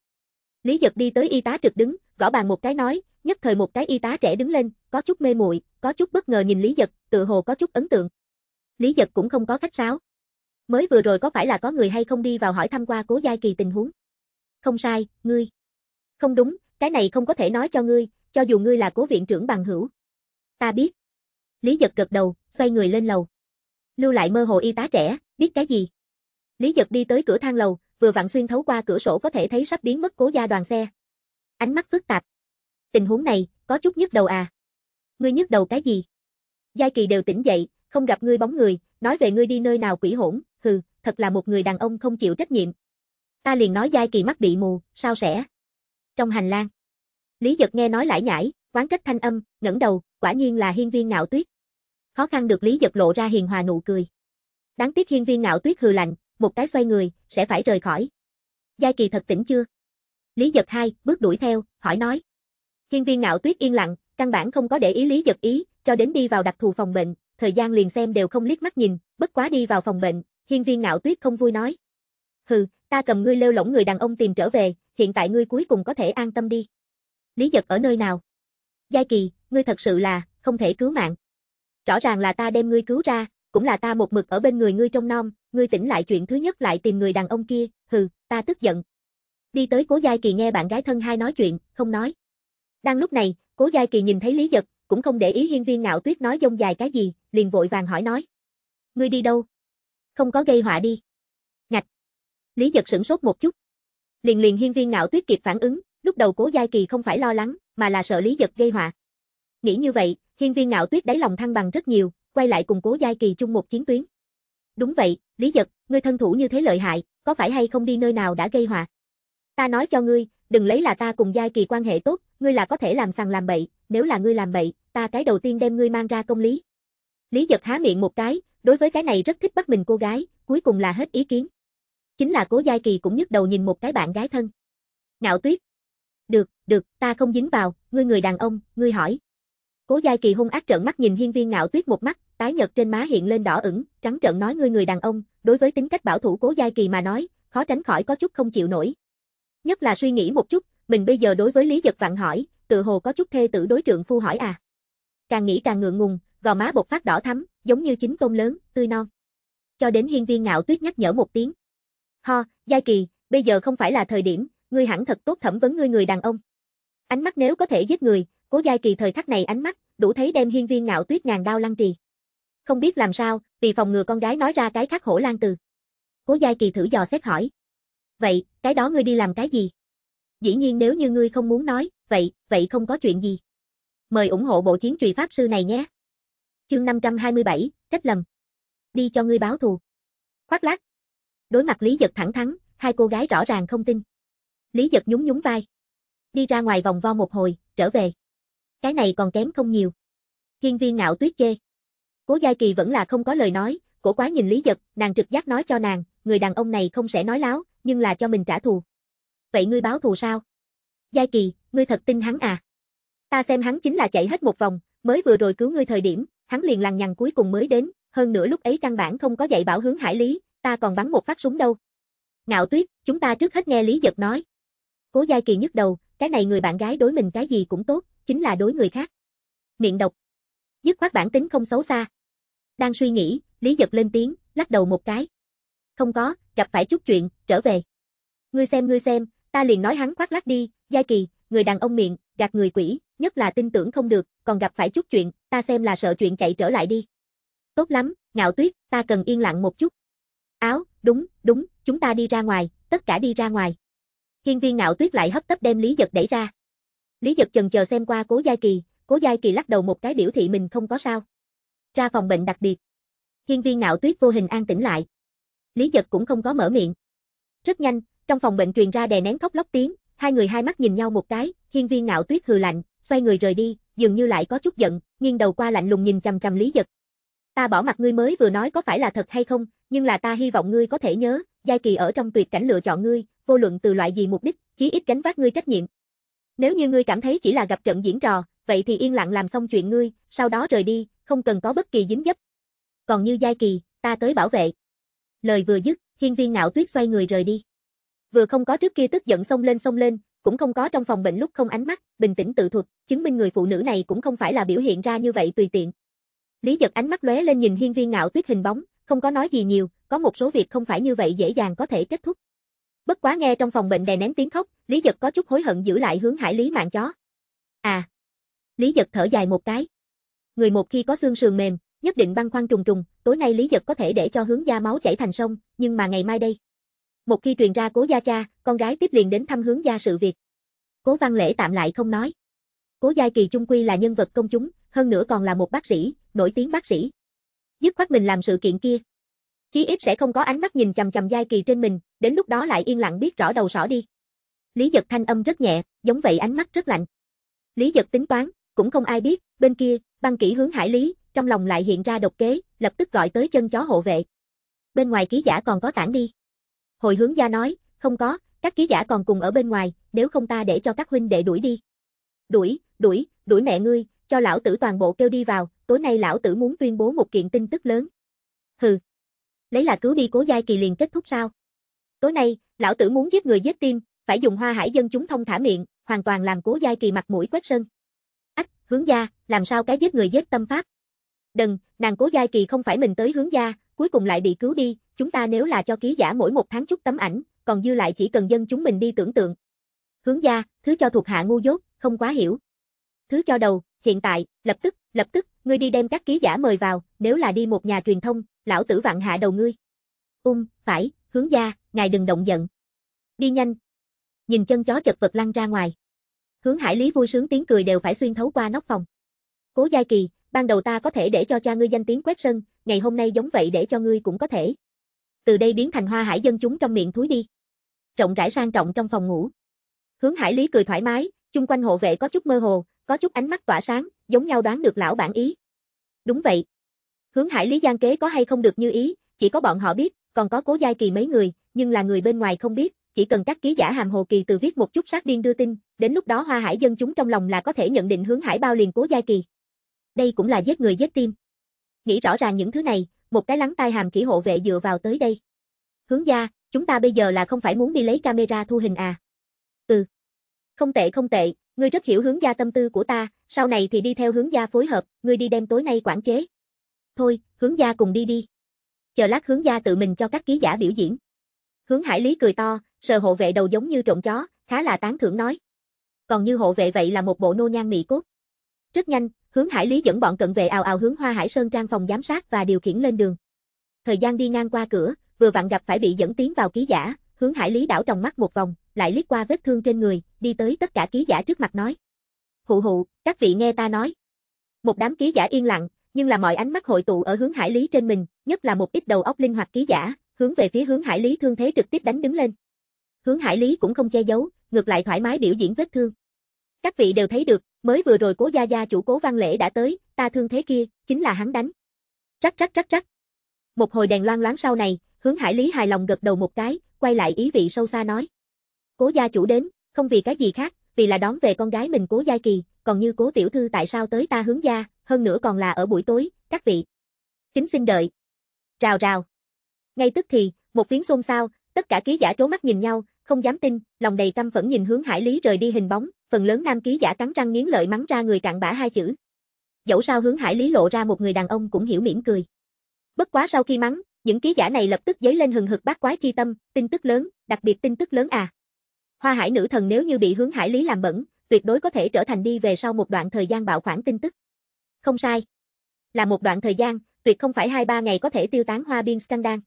[SPEAKER 1] Lý giật đi tới y tá trực đứng, gõ bàn một cái nói, Nhất thời một cái y tá trẻ đứng lên, có chút mê muội, có chút bất ngờ nhìn Lý Giật, tự hồ có chút ấn tượng. Lý Giật cũng không có khách sáo. Mới vừa rồi có phải là có người hay không đi vào hỏi thăm qua Cố gia Kỳ tình huống? Không sai, ngươi. Không đúng, cái này không có thể nói cho ngươi, cho dù ngươi là Cố viện trưởng bằng hữu. Ta biết. Lý Giật gật đầu, xoay người lên lầu. Lưu lại mơ hồ y tá trẻ, biết cái gì? Lý Giật đi tới cửa thang lầu, vừa vặn xuyên thấu qua cửa sổ có thể thấy sắp biến mất Cố gia đoàn xe. Ánh mắt phức tạp tình huống này, có chút nhức đầu à. Ngươi nhức đầu cái gì? Giai kỳ đều tỉnh dậy, không gặp ngươi bóng người, nói về ngươi đi nơi nào quỷ hỗn, hừ, thật là một người đàn ông không chịu trách nhiệm. Ta liền nói Giai kỳ mắt bị mù, sao sẽ? Trong hành lang, Lý Giật nghe nói lại nhải, quán trách thanh âm, ngẩng đầu, quả nhiên là hiên viên ngạo tuyết. Khó khăn được Lý Giật lộ ra hiền hòa nụ cười. Đáng tiếc hiên viên ngạo tuyết hừ lạnh, một cái xoay người, sẽ phải rời khỏi. Giai kỳ thật tỉnh chưa? Lý giật hai, bước đuổi theo, hỏi nói. Hiên viên ngạo tuyết yên lặng, căn bản không có để ý lý giật ý, cho đến đi vào đặc thù phòng bệnh, thời gian liền xem đều không liếc mắt nhìn, bất quá đi vào phòng bệnh, hiên viên ngạo tuyết không vui nói. Hừ, ta cầm ngươi lêu lỏng người đàn ông tìm trở về, hiện tại ngươi cuối cùng có thể an tâm đi. Lý giật ở nơi nào? Giai kỳ, ngươi thật sự là, không thể cứu mạng. Rõ ràng là ta đem ngươi cứu ra, cũng là ta một mực ở bên người ngươi trong non, ngươi tỉnh lại chuyện thứ nhất lại tìm người đàn ông kia, hừ, ta tức giận. Đi tới cố Giai Kỳ nghe bạn gái thân hai nói chuyện, không nói. Đang lúc này, Cố Giai Kỳ nhìn thấy Lý Giật, cũng không để ý Hiên Viên Ngạo Tuyết nói dông dài cái gì, liền vội vàng hỏi nói. Ngươi đi đâu? Không có gây họa đi. Ngạch. Lý Giật sửng sốt một chút. Liền liền Hiên Viên Ngạo Tuyết kịp phản ứng, lúc đầu Cố Giai Kỳ không phải lo lắng, mà là sợ Lý Giật gây họa. Nghĩ như vậy, Hiên Viên Ngạo Tuyết đáy lòng thăng bằng rất nhiều, quay lại cùng Cố Giai Kỳ chung một chiến tuyến. Đúng vậy, Lý Giật, ngươi thân thủ như thế lợi hại, có phải hay không đi nơi nào đã gây họa? Ta nói cho ngươi, đừng lấy là ta cùng giai kỳ quan hệ tốt, ngươi là có thể làm sằng làm bậy, nếu là ngươi làm bậy, ta cái đầu tiên đem ngươi mang ra công lý. Lý giật há miệng một cái, đối với cái này rất thích bắt mình cô gái, cuối cùng là hết ý kiến. Chính là cố giai kỳ cũng nhức đầu nhìn một cái bạn gái thân. Ngạo tuyết. Được, được, ta không dính vào, ngươi người đàn ông, ngươi hỏi. Cố giai kỳ hung ác trợn mắt nhìn hiên viên ngạo tuyết một mắt, tái nhợt trên má hiện lên đỏ ửng, trắng trợn nói ngươi người đàn ông, đối với tính cách bảo thủ cố giai kỳ mà nói, khó tránh khỏi có chút không chịu nổi. Nhất là suy nghĩ một chút, mình bây giờ đối với Lý Giật Vạn hỏi, tự hồ có chút thê tử đối trượng phu hỏi à. Càng nghĩ càng ngượng ngùng, gò má bột phát đỏ thắm, giống như chính tôm lớn, tươi non. Cho đến hiên viên ngạo tuyết nhắc nhở một tiếng. Ho, Giai Kỳ, bây giờ không phải là thời điểm, ngươi hẳn thật tốt thẩm vấn ngươi người đàn ông. Ánh mắt nếu có thể giết người, cố Giai Kỳ thời khắc này ánh mắt, đủ thấy đem hiên viên ngạo tuyết ngàn đao lăng trì. Không biết làm sao, vì phòng ngừa con gái nói ra cái khắc hổ lan từ. Cố Giai Kỳ thử dò xét hỏi. Vậy, cái đó ngươi đi làm cái gì? Dĩ nhiên nếu như ngươi không muốn nói, vậy, vậy không có chuyện gì. Mời ủng hộ bộ chiến trùy pháp sư này nhé. Chương 527, trách lầm. Đi cho ngươi báo thù. Khoác lác. Đối mặt Lý Giật thẳng thắn, hai cô gái rõ ràng không tin. Lý Giật nhún nhún vai. Đi ra ngoài vòng vo một hồi, trở về. Cái này còn kém không nhiều. thiên viên ngạo tuyết chê. Cố Giai Kỳ vẫn là không có lời nói, cổ quá nhìn Lý Giật, nàng trực giác nói cho nàng, người đàn ông này không sẽ nói láo, nhưng là cho mình trả thù. Vậy ngươi báo thù sao? Giai Kỳ, ngươi thật tin hắn à? Ta xem hắn chính là chạy hết một vòng, mới vừa rồi cứu ngươi thời điểm, hắn liền lằng nhằng cuối cùng mới đến, hơn nữa lúc ấy căn bản không có dạy bảo hướng hải lý, ta còn bắn một phát súng đâu. Ngạo tuyết, chúng ta trước hết nghe Lý Giật nói. Cố Giai Kỳ nhức đầu, cái này người bạn gái đối mình cái gì cũng tốt, chính là đối người khác. Miệng độc. Dứt khoát bản tính không xấu xa. Đang suy nghĩ, Lý Giật lên tiếng, lắc đầu một cái. Không có, gặp phải chút chuyện, trở về. Ngươi xem ngươi xem, ta liền nói hắn khoác lác đi, giai kỳ, người đàn ông miệng, gạt người quỷ, nhất là tin tưởng không được, còn gặp phải chút chuyện, ta xem là sợ chuyện chạy trở lại đi. Tốt lắm, ngạo tuyết, ta cần yên lặng một chút. Áo, đúng, đúng, chúng ta đi ra ngoài, tất cả đi ra ngoài. Hiên viên ngạo tuyết lại hấp tấp đem Lý Giật đẩy ra. Lý Giật chần chờ xem qua cố Giai Kỳ, cố Giai Kỳ lắc đầu một cái biểu thị mình không có sao. Ra phòng bệnh đặc biệt. Hiên viên ngạo tuyết vô hình an tĩnh lại, Lý Dật cũng không có mở miệng. Rất nhanh, trong phòng bệnh truyền ra đè nén khóc lóc tiếng, hai người hai mắt nhìn nhau một cái, Hiên Viên Ngạo Tuyết hừ lạnh, xoay người rời đi, dường như lại có chút giận, nghiêng đầu qua lạnh lùng nhìn chằm chằm Lý Dật. Ta bỏ mặt ngươi mới vừa nói có phải là thật hay không, nhưng là ta hy vọng ngươi có thể nhớ, giai kỳ ở trong tuyệt cảnh lựa chọn ngươi, vô luận từ loại gì mục đích, chí ít gánh vác ngươi trách nhiệm. Nếu như ngươi cảm thấy chỉ là gặp trận diễn trò, vậy thì yên lặng làm xong chuyện ngươi, sau đó rời đi, không cần có bất kỳ dính dấp. Còn như giai kỳ, ta tới bảo vệ lời vừa dứt, hiên viên ngạo tuyết xoay người rời đi. Vừa không có trước kia tức giận xông lên xông lên, cũng không có trong phòng bệnh lúc không ánh mắt, bình tĩnh tự thuật, chứng minh người phụ nữ này cũng không phải là biểu hiện ra như vậy tùy tiện. Lý giật ánh mắt lóe lên nhìn hiên viên ngạo tuyết hình bóng, không có nói gì nhiều, có một số việc không phải như vậy dễ dàng có thể kết thúc. Bất quá nghe trong phòng bệnh đè nén tiếng khóc, Lý Giật có chút hối hận giữ lại hướng Hải Lý mạng chó. À. Lý Giật thở dài một cái. Người một khi có xương sườn mềm, nhất định băng khoăn trùng trùng, tối nay Lý Giật có thể để cho hướng gia máu chảy thành sông, nhưng mà ngày mai đây. Một khi truyền ra cố gia cha, con gái tiếp liền đến thăm hướng gia sự việc. Cố văn lễ tạm lại không nói. Cố gia Kỳ Trung Quy là nhân vật công chúng, hơn nữa còn là một bác sĩ, nổi tiếng bác sĩ. Dứt khoát mình làm sự kiện kia. Chí ít sẽ không có ánh mắt nhìn chầm chầm Giai Kỳ trên mình, đến lúc đó lại yên lặng biết rõ đầu sỏ đi. Lý giật thanh âm rất nhẹ, giống vậy ánh mắt rất lạnh. Lý giật tính toán, cũng không ai biết, bên kia, băng kỹ hướng hải lý, trong lòng lại hiện ra độc kế, lập tức gọi tới chân chó hộ vệ. Bên ngoài ký giả còn có tản đi. Hồi hướng gia nói, không có, các ký giả còn cùng ở bên ngoài, nếu không ta để cho các huynh đệ đuổi đi. Đuổi, đuổi, đuổi mẹ ngươi, cho lão tử toàn bộ kêu đi vào, tối nay lão tử muốn tuyên bố một kiện tin tức lớn. Hừ. Lấy là cứu đi cố giai kỳ liền kết thúc sao? Tối nay, lão tử muốn giết người giết tim, phải dùng hoa hải dân chúng thông thả miệng, hoàn toàn làm cố giai kỳ mặt mũi quét sân. Ách, hướng gia, làm sao cái giết người giết tâm pháp? đần, nàng cố giai kỳ không phải mình tới hướng gia, cuối cùng lại bị cứu đi, chúng ta nếu là cho ký giả mỗi một tháng chút tấm ảnh, còn dư lại chỉ cần dân chúng mình đi tưởng tượng. Hướng gia, thứ cho thuộc hạ ngu dốt, không quá hiểu. Thứ cho đầu, hiện tại, lập tức, lập tức, ngươi đi đem các ký giả mời vào, nếu là đi một nhà truyền thông, lão tử vạn hạ đầu ngươi. Ung, um, phải, hướng gia, ngài đừng động giận. Đi nhanh. Nhìn chân chó chật vật lăn ra ngoài. Hướng Hải Lý vui sướng tiếng cười đều phải xuyên thấu qua nóc phòng. Cố Giai Kỳ, ban đầu ta có thể để cho cha ngươi danh tiếng quét sân, ngày hôm nay giống vậy để cho ngươi cũng có thể. Từ đây biến thành hoa hải dân chúng trong miệng thúi đi. Trọng rãi sang trọng trong phòng ngủ. Hướng Hải Lý cười thoải mái, chung quanh hộ vệ có chút mơ hồ, có chút ánh mắt tỏa sáng, giống nhau đoán được lão bản ý. Đúng vậy. Hướng Hải Lý gian kế có hay không được như ý, chỉ có bọn họ biết, còn có Cố Giai Kỳ mấy người, nhưng là người bên ngoài không biết, chỉ cần các ký giả hàm hồ kỳ từ viết một chút sát điên đưa tin, đến lúc đó hoa hải dân chúng trong lòng là có thể nhận định hướng hải bao liền Cố Giai Kỳ đây cũng là giết người giết tim. Nghĩ rõ ràng những thứ này, một cái lắng tai hàm kỹ hộ vệ dựa vào tới đây. Hướng gia, chúng ta bây giờ là không phải muốn đi lấy camera thu hình à? Ừ. Không tệ không tệ, ngươi rất hiểu hướng gia tâm tư của ta, sau này thì đi theo hướng gia phối hợp, ngươi đi đem tối nay quản chế. Thôi, hướng gia cùng đi đi. Chờ lát hướng gia tự mình cho các ký giả biểu diễn. Hướng hải lý cười to, sờ hộ vệ đầu giống như trộm chó, khá là tán thưởng nói. Còn như hộ vệ vậy là một bộ nô nhan mị cốt. Rất nhanh, Hướng Hải Lý dẫn bọn cận vệ ào ào hướng Hoa Hải Sơn trang phòng giám sát và điều khiển lên đường. Thời gian đi ngang qua cửa, vừa vặn gặp phải bị dẫn tiến vào ký giả, Hướng Hải Lý đảo tròng mắt một vòng, lại liếc qua vết thương trên người, đi tới tất cả ký giả trước mặt nói: "Hụ hụ, các vị nghe ta nói." Một đám ký giả yên lặng, nhưng là mọi ánh mắt hội tụ ở Hướng Hải Lý trên mình, nhất là một ít đầu óc linh hoạt ký giả, hướng về phía Hướng Hải Lý thương thế trực tiếp đánh đứng lên. Hướng Hải Lý cũng không che giấu, ngược lại thoải mái biểu diễn vết thương. Các vị đều thấy được, mới vừa rồi cố gia gia chủ cố văn lễ đã tới, ta thương thế kia, chính là hắn đánh. Rắc rắc rắc rắc. Một hồi đèn loan loáng sau này, hướng hải lý hài lòng gật đầu một cái, quay lại ý vị sâu xa nói. Cố gia chủ đến, không vì cái gì khác, vì là đón về con gái mình cố gia kỳ, còn như cố tiểu thư tại sao tới ta hướng gia, hơn nữa còn là ở buổi tối, các vị. Kính xin đợi. Rào rào. Ngay tức thì, một phiến xôn xao, tất cả ký giả trố mắt nhìn nhau, không dám tin, lòng đầy căm vẫn nhìn hướng Hải Lý rời đi hình bóng, phần lớn nam ký giả cắn răng nghiến lợi mắng ra người cặn bã hai chữ. Dẫu sao hướng Hải Lý lộ ra một người đàn ông cũng hiểu mỉm cười. Bất quá sau khi mắng, những ký giả này lập tức dấy lên hừng hực bát quái chi tâm, tin tức lớn, đặc biệt tin tức lớn à. Hoa Hải nữ thần nếu như bị hướng Hải Lý làm bẩn, tuyệt đối có thể trở thành đi về sau một đoạn thời gian bạo khoản tin tức. Không sai. Là một đoạn thời gian, tuyệt không phải 2-3 ngày có thể tiêu tán hoa biên scandal.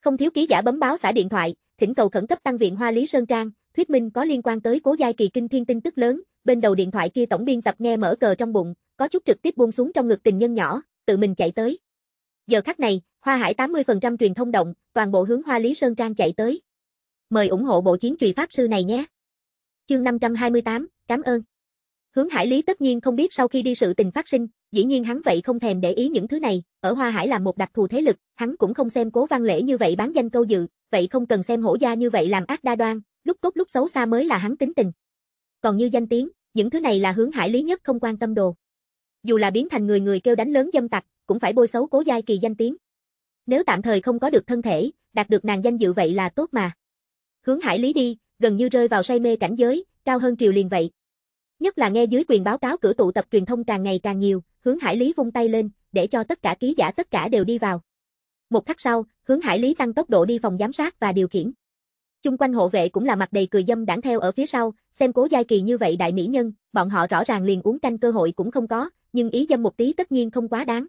[SPEAKER 1] Không thiếu ký giả bấm báo xã điện thoại, thỉnh cầu khẩn cấp tăng viện Hoa Lý Sơn Trang, thuyết minh có liên quan tới Cố Giai Kỳ kinh thiên tin tức lớn, bên đầu điện thoại kia tổng biên tập nghe mở cờ trong bụng, có chút trực tiếp buông xuống trong ngực tình nhân nhỏ, tự mình chạy tới. Giờ khắc này, Hoa Hải 80% truyền thông động, toàn bộ hướng Hoa Lý Sơn Trang chạy tới. Mời ủng hộ bộ chiến trùy pháp sư này nhé. Chương 528, cảm ơn. Hướng Hải Lý tất nhiên không biết sau khi đi sự tình phát sinh, Dĩ nhiên hắn vậy không thèm để ý những thứ này, ở Hoa Hải là một đặc thù thế lực, hắn cũng không xem Cố Văn Lễ như vậy bán danh câu dự, vậy không cần xem hổ gia như vậy làm ác đa đoan, lúc tốt lúc xấu xa mới là hắn tính tình. Còn như danh tiếng, những thứ này là hướng Hải Lý nhất không quan tâm đồ. Dù là biến thành người người kêu đánh lớn dâm tặc, cũng phải bôi xấu Cố giai kỳ danh tiếng. Nếu tạm thời không có được thân thể, đạt được nàng danh dự vậy là tốt mà. Hướng Hải Lý đi, gần như rơi vào say mê cảnh giới, cao hơn triều liền vậy. Nhất là nghe dưới quyền báo cáo cửa tụ tập truyền thông càng ngày càng nhiều, hướng hải lý vung tay lên, để cho tất cả ký giả tất cả đều đi vào. Một khắc sau, hướng hải lý tăng tốc độ đi phòng giám sát và điều khiển. Chung quanh hộ vệ cũng là mặt đầy cười dâm đảng theo ở phía sau, xem cố giai kỳ như vậy đại mỹ nhân, bọn họ rõ ràng liền uống canh cơ hội cũng không có, nhưng ý dâm một tí tất nhiên không quá đáng.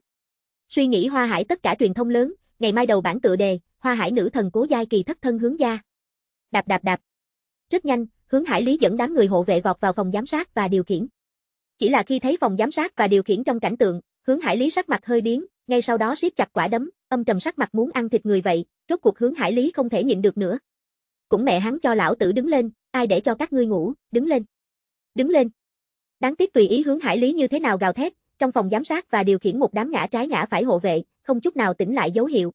[SPEAKER 1] Suy nghĩ Hoa Hải tất cả truyền thông lớn, ngày mai đầu bản tựa đề, Hoa Hải nữ thần cố giai kỳ thất thân hướng gia. Đạp đạp đạp. Rất nhanh, hướng hải lý dẫn đám người hộ vệ vọt vào phòng giám sát và điều khiển. Chỉ là khi thấy phòng giám sát và điều khiển trong cảnh tượng, hướng hải lý sắc mặt hơi biến, ngay sau đó siết chặt quả đấm, âm trầm sắc mặt muốn ăn thịt người vậy, rốt cuộc hướng hải lý không thể nhịn được nữa. Cũng mẹ hắn cho lão tử đứng lên, ai để cho các ngươi ngủ, đứng lên. Đứng lên. Đáng tiếc tùy ý hướng hải lý như thế nào gào thét, trong phòng giám sát và điều khiển một đám ngã trái ngã phải hộ vệ, không chút nào tỉnh lại dấu hiệu.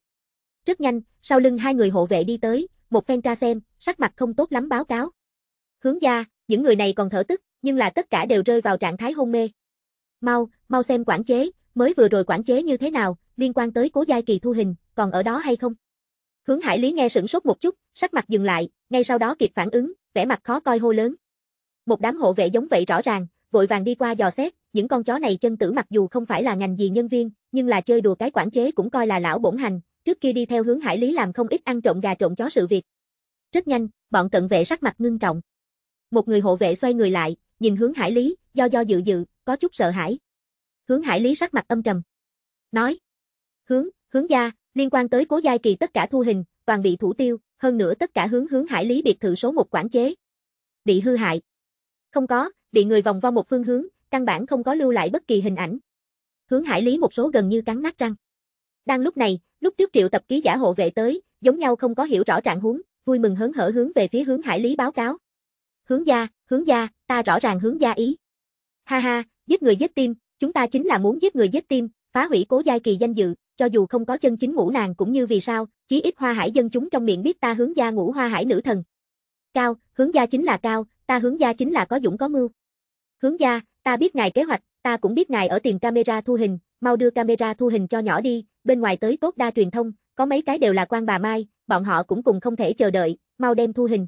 [SPEAKER 1] Rất nhanh, sau lưng hai người hộ vệ đi tới, một phen tra xem, sắc mặt không tốt lắm báo cáo. Hướng gia, những người này còn thở tức, nhưng là tất cả đều rơi vào trạng thái hôn mê. Mau, mau xem quản chế, mới vừa rồi quản chế như thế nào, liên quan tới cố giai kỳ thu hình, còn ở đó hay không? Hướng Hải Lý nghe sửng sốt một chút, sắc mặt dừng lại, ngay sau đó kịp phản ứng, vẻ mặt khó coi hô lớn. Một đám hộ vệ giống vậy rõ ràng, vội vàng đi qua dò xét, những con chó này chân tử mặc dù không phải là ngành gì nhân viên, nhưng là chơi đùa cái quản chế cũng coi là lão bổn hành, trước kia đi theo hướng Hải Lý làm không ít ăn trộm gà trộm chó sự việc. Rất nhanh, bọn cận vệ sắc mặt ngưng trọng. Một người hộ vệ xoay người lại, nhìn hướng hải lý, do do dự dự, có chút sợ hãi. Hướng hải lý sắc mặt âm trầm. Nói. Hướng, hướng gia, liên quan tới cố giai kỳ tất cả thu hình, toàn bị thủ tiêu, hơn nữa tất cả hướng hướng hải lý biệt thự số một quản chế. Bị hư hại. Không có, bị người vòng vo một phương hướng, căn bản không có lưu lại bất kỳ hình ảnh. Hướng hải lý một số gần như cắn nát răng. Đang lúc này, lúc trước triệu tập ký giả hộ vệ tới, giống nhau không có hiểu rõ trạng huống, vui mừng hớn hở hướng về phía hướng hải lý báo cáo. Hướng gia, hướng gia, ta rõ ràng hướng gia ý. Ha ha, giết người giết tim, chúng ta chính là muốn giết người giết tim, phá hủy cố giai kỳ danh dự, cho dù không có chân chính ngũ nàng cũng như vì sao, chí ít hoa hải dân chúng trong miệng biết ta hướng gia ngũ hoa hải nữ thần. Cao, hướng gia chính là cao, ta hướng gia chính là có dũng có mưu. Hướng gia, ta biết ngài kế hoạch, ta cũng biết ngài ở tìm camera thu hình, mau đưa camera thu hình cho nhỏ đi, bên ngoài tới tốt đa truyền thông, có mấy cái đều là quan bà Mai, bọn họ cũng cùng không thể chờ đợi, mau đem thu hình.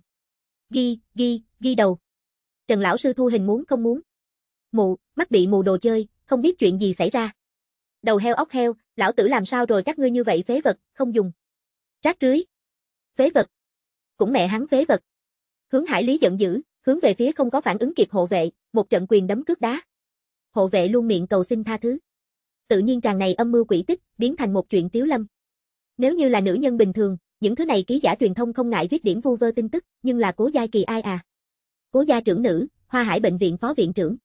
[SPEAKER 1] Ghi, ghi, ghi đầu. Trần lão sư thu hình muốn không muốn. Mụ, mắt bị mù đồ chơi, không biết chuyện gì xảy ra. Đầu heo óc heo, lão tử làm sao rồi các ngươi như vậy phế vật, không dùng. Rác rưới. Phế vật. Cũng mẹ hắn phế vật. Hướng Hải Lý giận dữ, hướng về phía không có phản ứng kịp hộ vệ, một trận quyền đấm cước đá. Hộ vệ luôn miệng cầu xin tha thứ. Tự nhiên tràng này âm mưu quỷ tích, biến thành một chuyện tiếu lâm. Nếu như là nữ nhân bình thường, những thứ này ký giả truyền thông không ngại viết điểm vu vơ tin tức, nhưng là cố giai kỳ ai à cố gia trưởng nữ, Hoa Hải bệnh viện phó viện trưởng.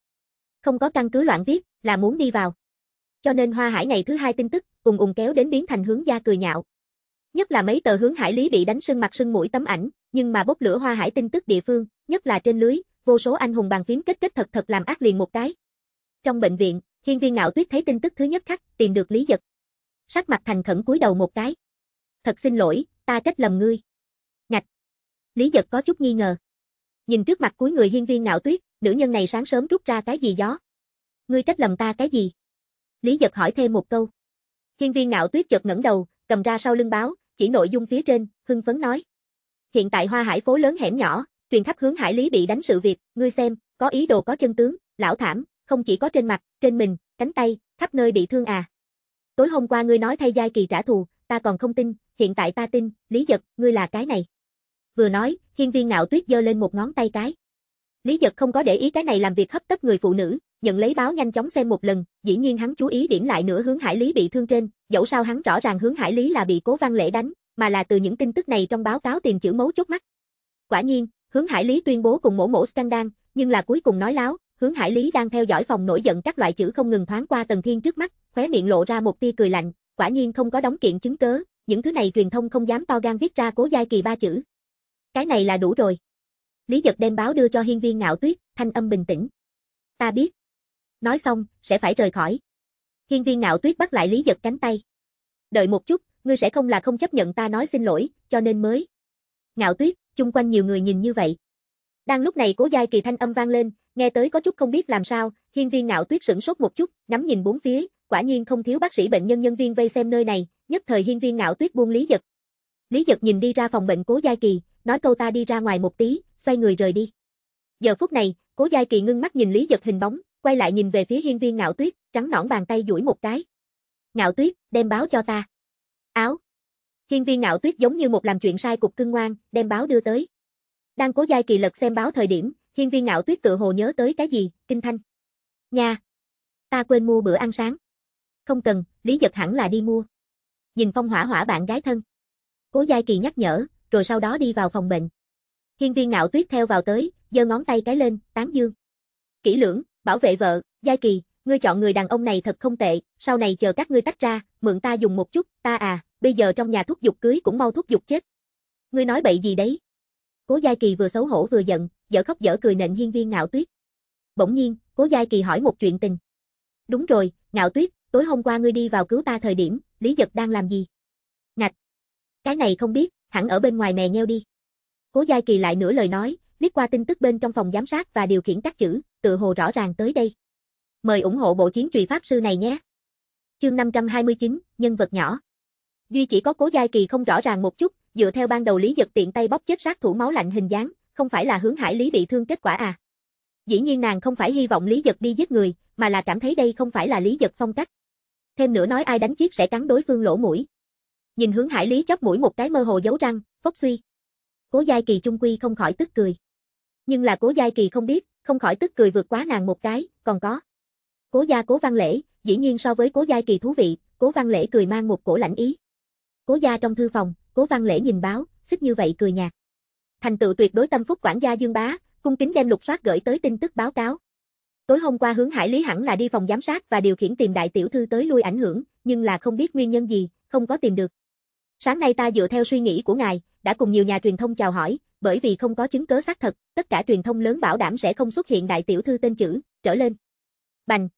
[SPEAKER 1] Không có căn cứ loạn viết, là muốn đi vào. Cho nên Hoa Hải ngày thứ hai tin tức, ùng ùng kéo đến biến thành hướng gia cười nhạo. Nhất là mấy tờ hướng hải lý bị đánh sưng mặt sưng mũi tấm ảnh, nhưng mà bốc lửa Hoa Hải tin tức địa phương, nhất là trên lưới, vô số anh hùng bàn phím kết kết thật thật làm ác liền một cái. Trong bệnh viện, Hiên Viên Ngạo Tuyết thấy tin tức thứ nhất khắc, tìm được Lý Dật. Sắc mặt thành khẩn cúi đầu một cái. "Thật xin lỗi, ta trách lầm ngươi." Ngạch. Lý Dật có chút nghi ngờ. Nhìn trước mặt cuối người hiên viên ngạo tuyết, nữ nhân này sáng sớm rút ra cái gì gió. Ngươi trách lầm ta cái gì? Lý giật hỏi thêm một câu. Hiên viên ngạo tuyết chợt ngẩng đầu, cầm ra sau lưng báo, chỉ nội dung phía trên, hưng phấn nói. Hiện tại hoa hải phố lớn hẻm nhỏ, truyền khắp hướng hải lý bị đánh sự việc, ngươi xem, có ý đồ có chân tướng, lão thảm, không chỉ có trên mặt, trên mình, cánh tay, khắp nơi bị thương à. Tối hôm qua ngươi nói thay giai kỳ trả thù, ta còn không tin, hiện tại ta tin, lý giật, ngươi là cái này. Vừa nói, Hiên viên ngạo tuyết giơ lên một ngón tay cái. Lý giật không có để ý cái này làm việc hấp tấp người phụ nữ, nhận lấy báo nhanh chóng xem một lần, dĩ nhiên hắn chú ý điểm lại nửa hướng hải lý bị thương trên, dẫu sao hắn rõ ràng hướng hải lý là bị cố văn lễ đánh, mà là từ những tin tức này trong báo cáo tìm chữ mấu chốt mắt. Quả nhiên, hướng hải lý tuyên bố cùng mổ mổ scandal, nhưng là cuối cùng nói láo, hướng hải lý đang theo dõi phòng nổi giận các loại chữ không ngừng thoáng qua tầng thiên trước mắt, khóe miệng lộ ra một tia cười lạnh, quả nhiên không có đóng kiện chứng cớ, những thứ này truyền thông không dám to gan viết ra cố giai kỳ ba chữ, cái này là đủ rồi. Lý giật đem báo đưa cho hiên viên ngạo tuyết, thanh âm bình tĩnh. Ta biết. Nói xong, sẽ phải rời khỏi. Hiên viên ngạo tuyết bắt lại Lý giật cánh tay. Đợi một chút, ngươi sẽ không là không chấp nhận ta nói xin lỗi, cho nên mới. Ngạo tuyết, chung quanh nhiều người nhìn như vậy. Đang lúc này cố giai kỳ thanh âm vang lên, nghe tới có chút không biết làm sao, hiên viên ngạo tuyết sửng sốt một chút, ngắm nhìn bốn phía, quả nhiên không thiếu bác sĩ bệnh nhân nhân viên vây xem nơi này, nhất thời hiên viên ngạo tuyết buông Lý giật. Lý giật nhìn đi ra phòng bệnh cố giai kỳ, nói câu ta đi ra ngoài một tí, xoay người rời đi. Giờ phút này, Cố Giai Kỳ ngưng mắt nhìn Lý Giật hình bóng, quay lại nhìn về phía hiên viên ngạo tuyết, trắng nõn bàn tay duỗi một cái. Ngạo tuyết, đem báo cho ta. Áo. Hiên viên ngạo tuyết giống như một làm chuyện sai cục cưng ngoan, đem báo đưa tới. Đang Cố Giai Kỳ lật xem báo thời điểm, hiên viên ngạo tuyết tự hồ nhớ tới cái gì, kinh thanh. Nha. Ta quên mua bữa ăn sáng. Không cần, Lý Giật hẳn là đi mua. Nhìn phong hỏa hỏa bạn gái thân. Cố Giai Kỳ nhắc nhở, rồi sau đó đi vào phòng bệnh. Hiên viên ngạo tuyết theo vào tới, giơ ngón tay cái lên, tán dương. Kỹ lưỡng, bảo vệ vợ, giai kỳ, ngươi chọn người đàn ông này thật không tệ, sau này chờ các ngươi tách ra, mượn ta dùng một chút, ta à, bây giờ trong nhà thúc dục cưới cũng mau thúc dục chết. Ngươi nói bậy gì đấy? Cố Giai Kỳ vừa xấu hổ vừa giận, dở khóc dở cười nịnh hiên viên ngạo tuyết. Bỗng nhiên, Cố Giai Kỳ hỏi một chuyện tình. Đúng rồi, ngạo tuyết, tối hôm qua ngươi đi vào cứu ta thời điểm, Lý Giật đang làm gì? Ngạch! Cái này không biết, hẳn ở bên ngoài mè nheo đi. Cố Giai Kỳ lại nửa lời nói, liếc qua tin tức bên trong phòng giám sát và điều khiển các chữ, tự hồ rõ ràng tới đây. Mời ủng hộ bộ chiến trùy pháp sư này nhé. Chương 529, nhân vật nhỏ. Duy chỉ có Cố Giai Kỳ không rõ ràng một chút, dựa theo ban đầu Lý Giật tiện tay bóp chết sát thủ máu lạnh hình dáng, không phải là hướng Hải Lý bị thương kết quả à. Dĩ nhiên nàng không phải hy vọng Lý Giật đi giết người, mà là cảm thấy đây không phải là Lý Giật phong cách. Thêm nữa nói ai đánh chiếc sẽ cắn đối phương lỗ mũi nhìn hướng hải lý chóp mũi một cái mơ hồ giấu răng, phốc suy. Cố Giai Kỳ trung quy không khỏi tức cười. Nhưng là Cố Giai Kỳ không biết, không khỏi tức cười vượt quá nàng một cái, còn có. Cố gia Cố Văn Lễ, dĩ nhiên so với Cố Giai Kỳ thú vị, Cố Văn Lễ cười mang một cổ lạnh ý. Cố gia trong thư phòng, Cố Văn Lễ nhìn báo, xích như vậy cười nhạt. Thành tựu tuyệt đối tâm phúc quản gia Dương Bá, cung kính đem lục soát gửi tới tin tức báo cáo. Tối hôm qua hướng Hải Lý hẳn là đi phòng giám sát và điều khiển tìm đại tiểu thư tới lui ảnh hưởng, nhưng là không biết nguyên nhân gì, không có tìm được. Sáng nay ta dựa theo suy nghĩ của ngài, đã cùng nhiều nhà truyền thông chào hỏi, bởi vì không có chứng cứ xác thật, tất cả truyền thông lớn bảo đảm sẽ không xuất hiện đại tiểu thư tên chữ, trở lên. Bành.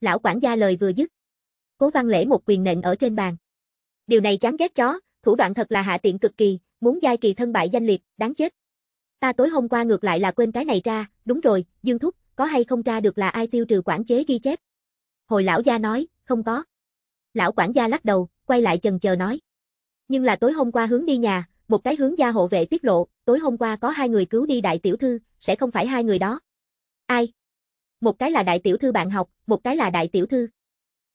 [SPEAKER 1] Lão quản gia lời vừa dứt. Cố văn lễ một quyền nện ở trên bàn. Điều này chán ghét chó, thủ đoạn thật là hạ tiện cực kỳ, muốn giai kỳ thân bại danh liệt, đáng chết. Ta tối hôm qua ngược lại là quên cái này ra, đúng rồi, Dương Thúc, có hay không tra được là ai tiêu trừ quản chế ghi chép? Hồi lão gia nói, không có. Lão quản gia lắc đầu, quay lại chần chờ nói nhưng là tối hôm qua hướng đi nhà, một cái hướng gia hộ vệ tiết lộ, tối hôm qua có hai người cứu đi đại tiểu thư, sẽ không phải hai người đó. Ai? Một cái là đại tiểu thư bạn học, một cái là đại tiểu thư.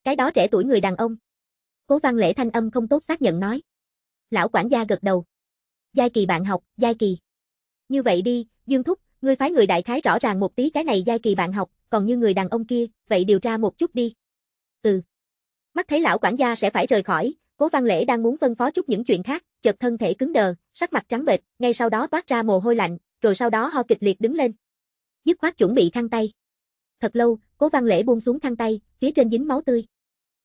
[SPEAKER 1] Cái đó trẻ tuổi người đàn ông. Cố văn lễ thanh âm không tốt xác nhận nói. Lão quản gia gật đầu. Giai kỳ bạn học, giai kỳ. Như vậy đi, Dương Thúc, ngươi phái người đại khái rõ ràng một tí cái này giai kỳ bạn học, còn như người đàn ông kia, vậy điều tra một chút đi. Ừ. Mắt thấy lão quản gia sẽ phải rời khỏi, Cố Văn Lễ đang muốn phân phó chút những chuyện khác, chợt thân thể cứng đờ, sắc mặt trắng bệch, ngay sau đó toát ra mồ hôi lạnh, rồi sau đó ho kịch liệt đứng lên. Dứt khoát chuẩn bị khăn tay. Thật lâu, Cố Văn Lễ buông xuống khăn tay, phía trên dính máu tươi.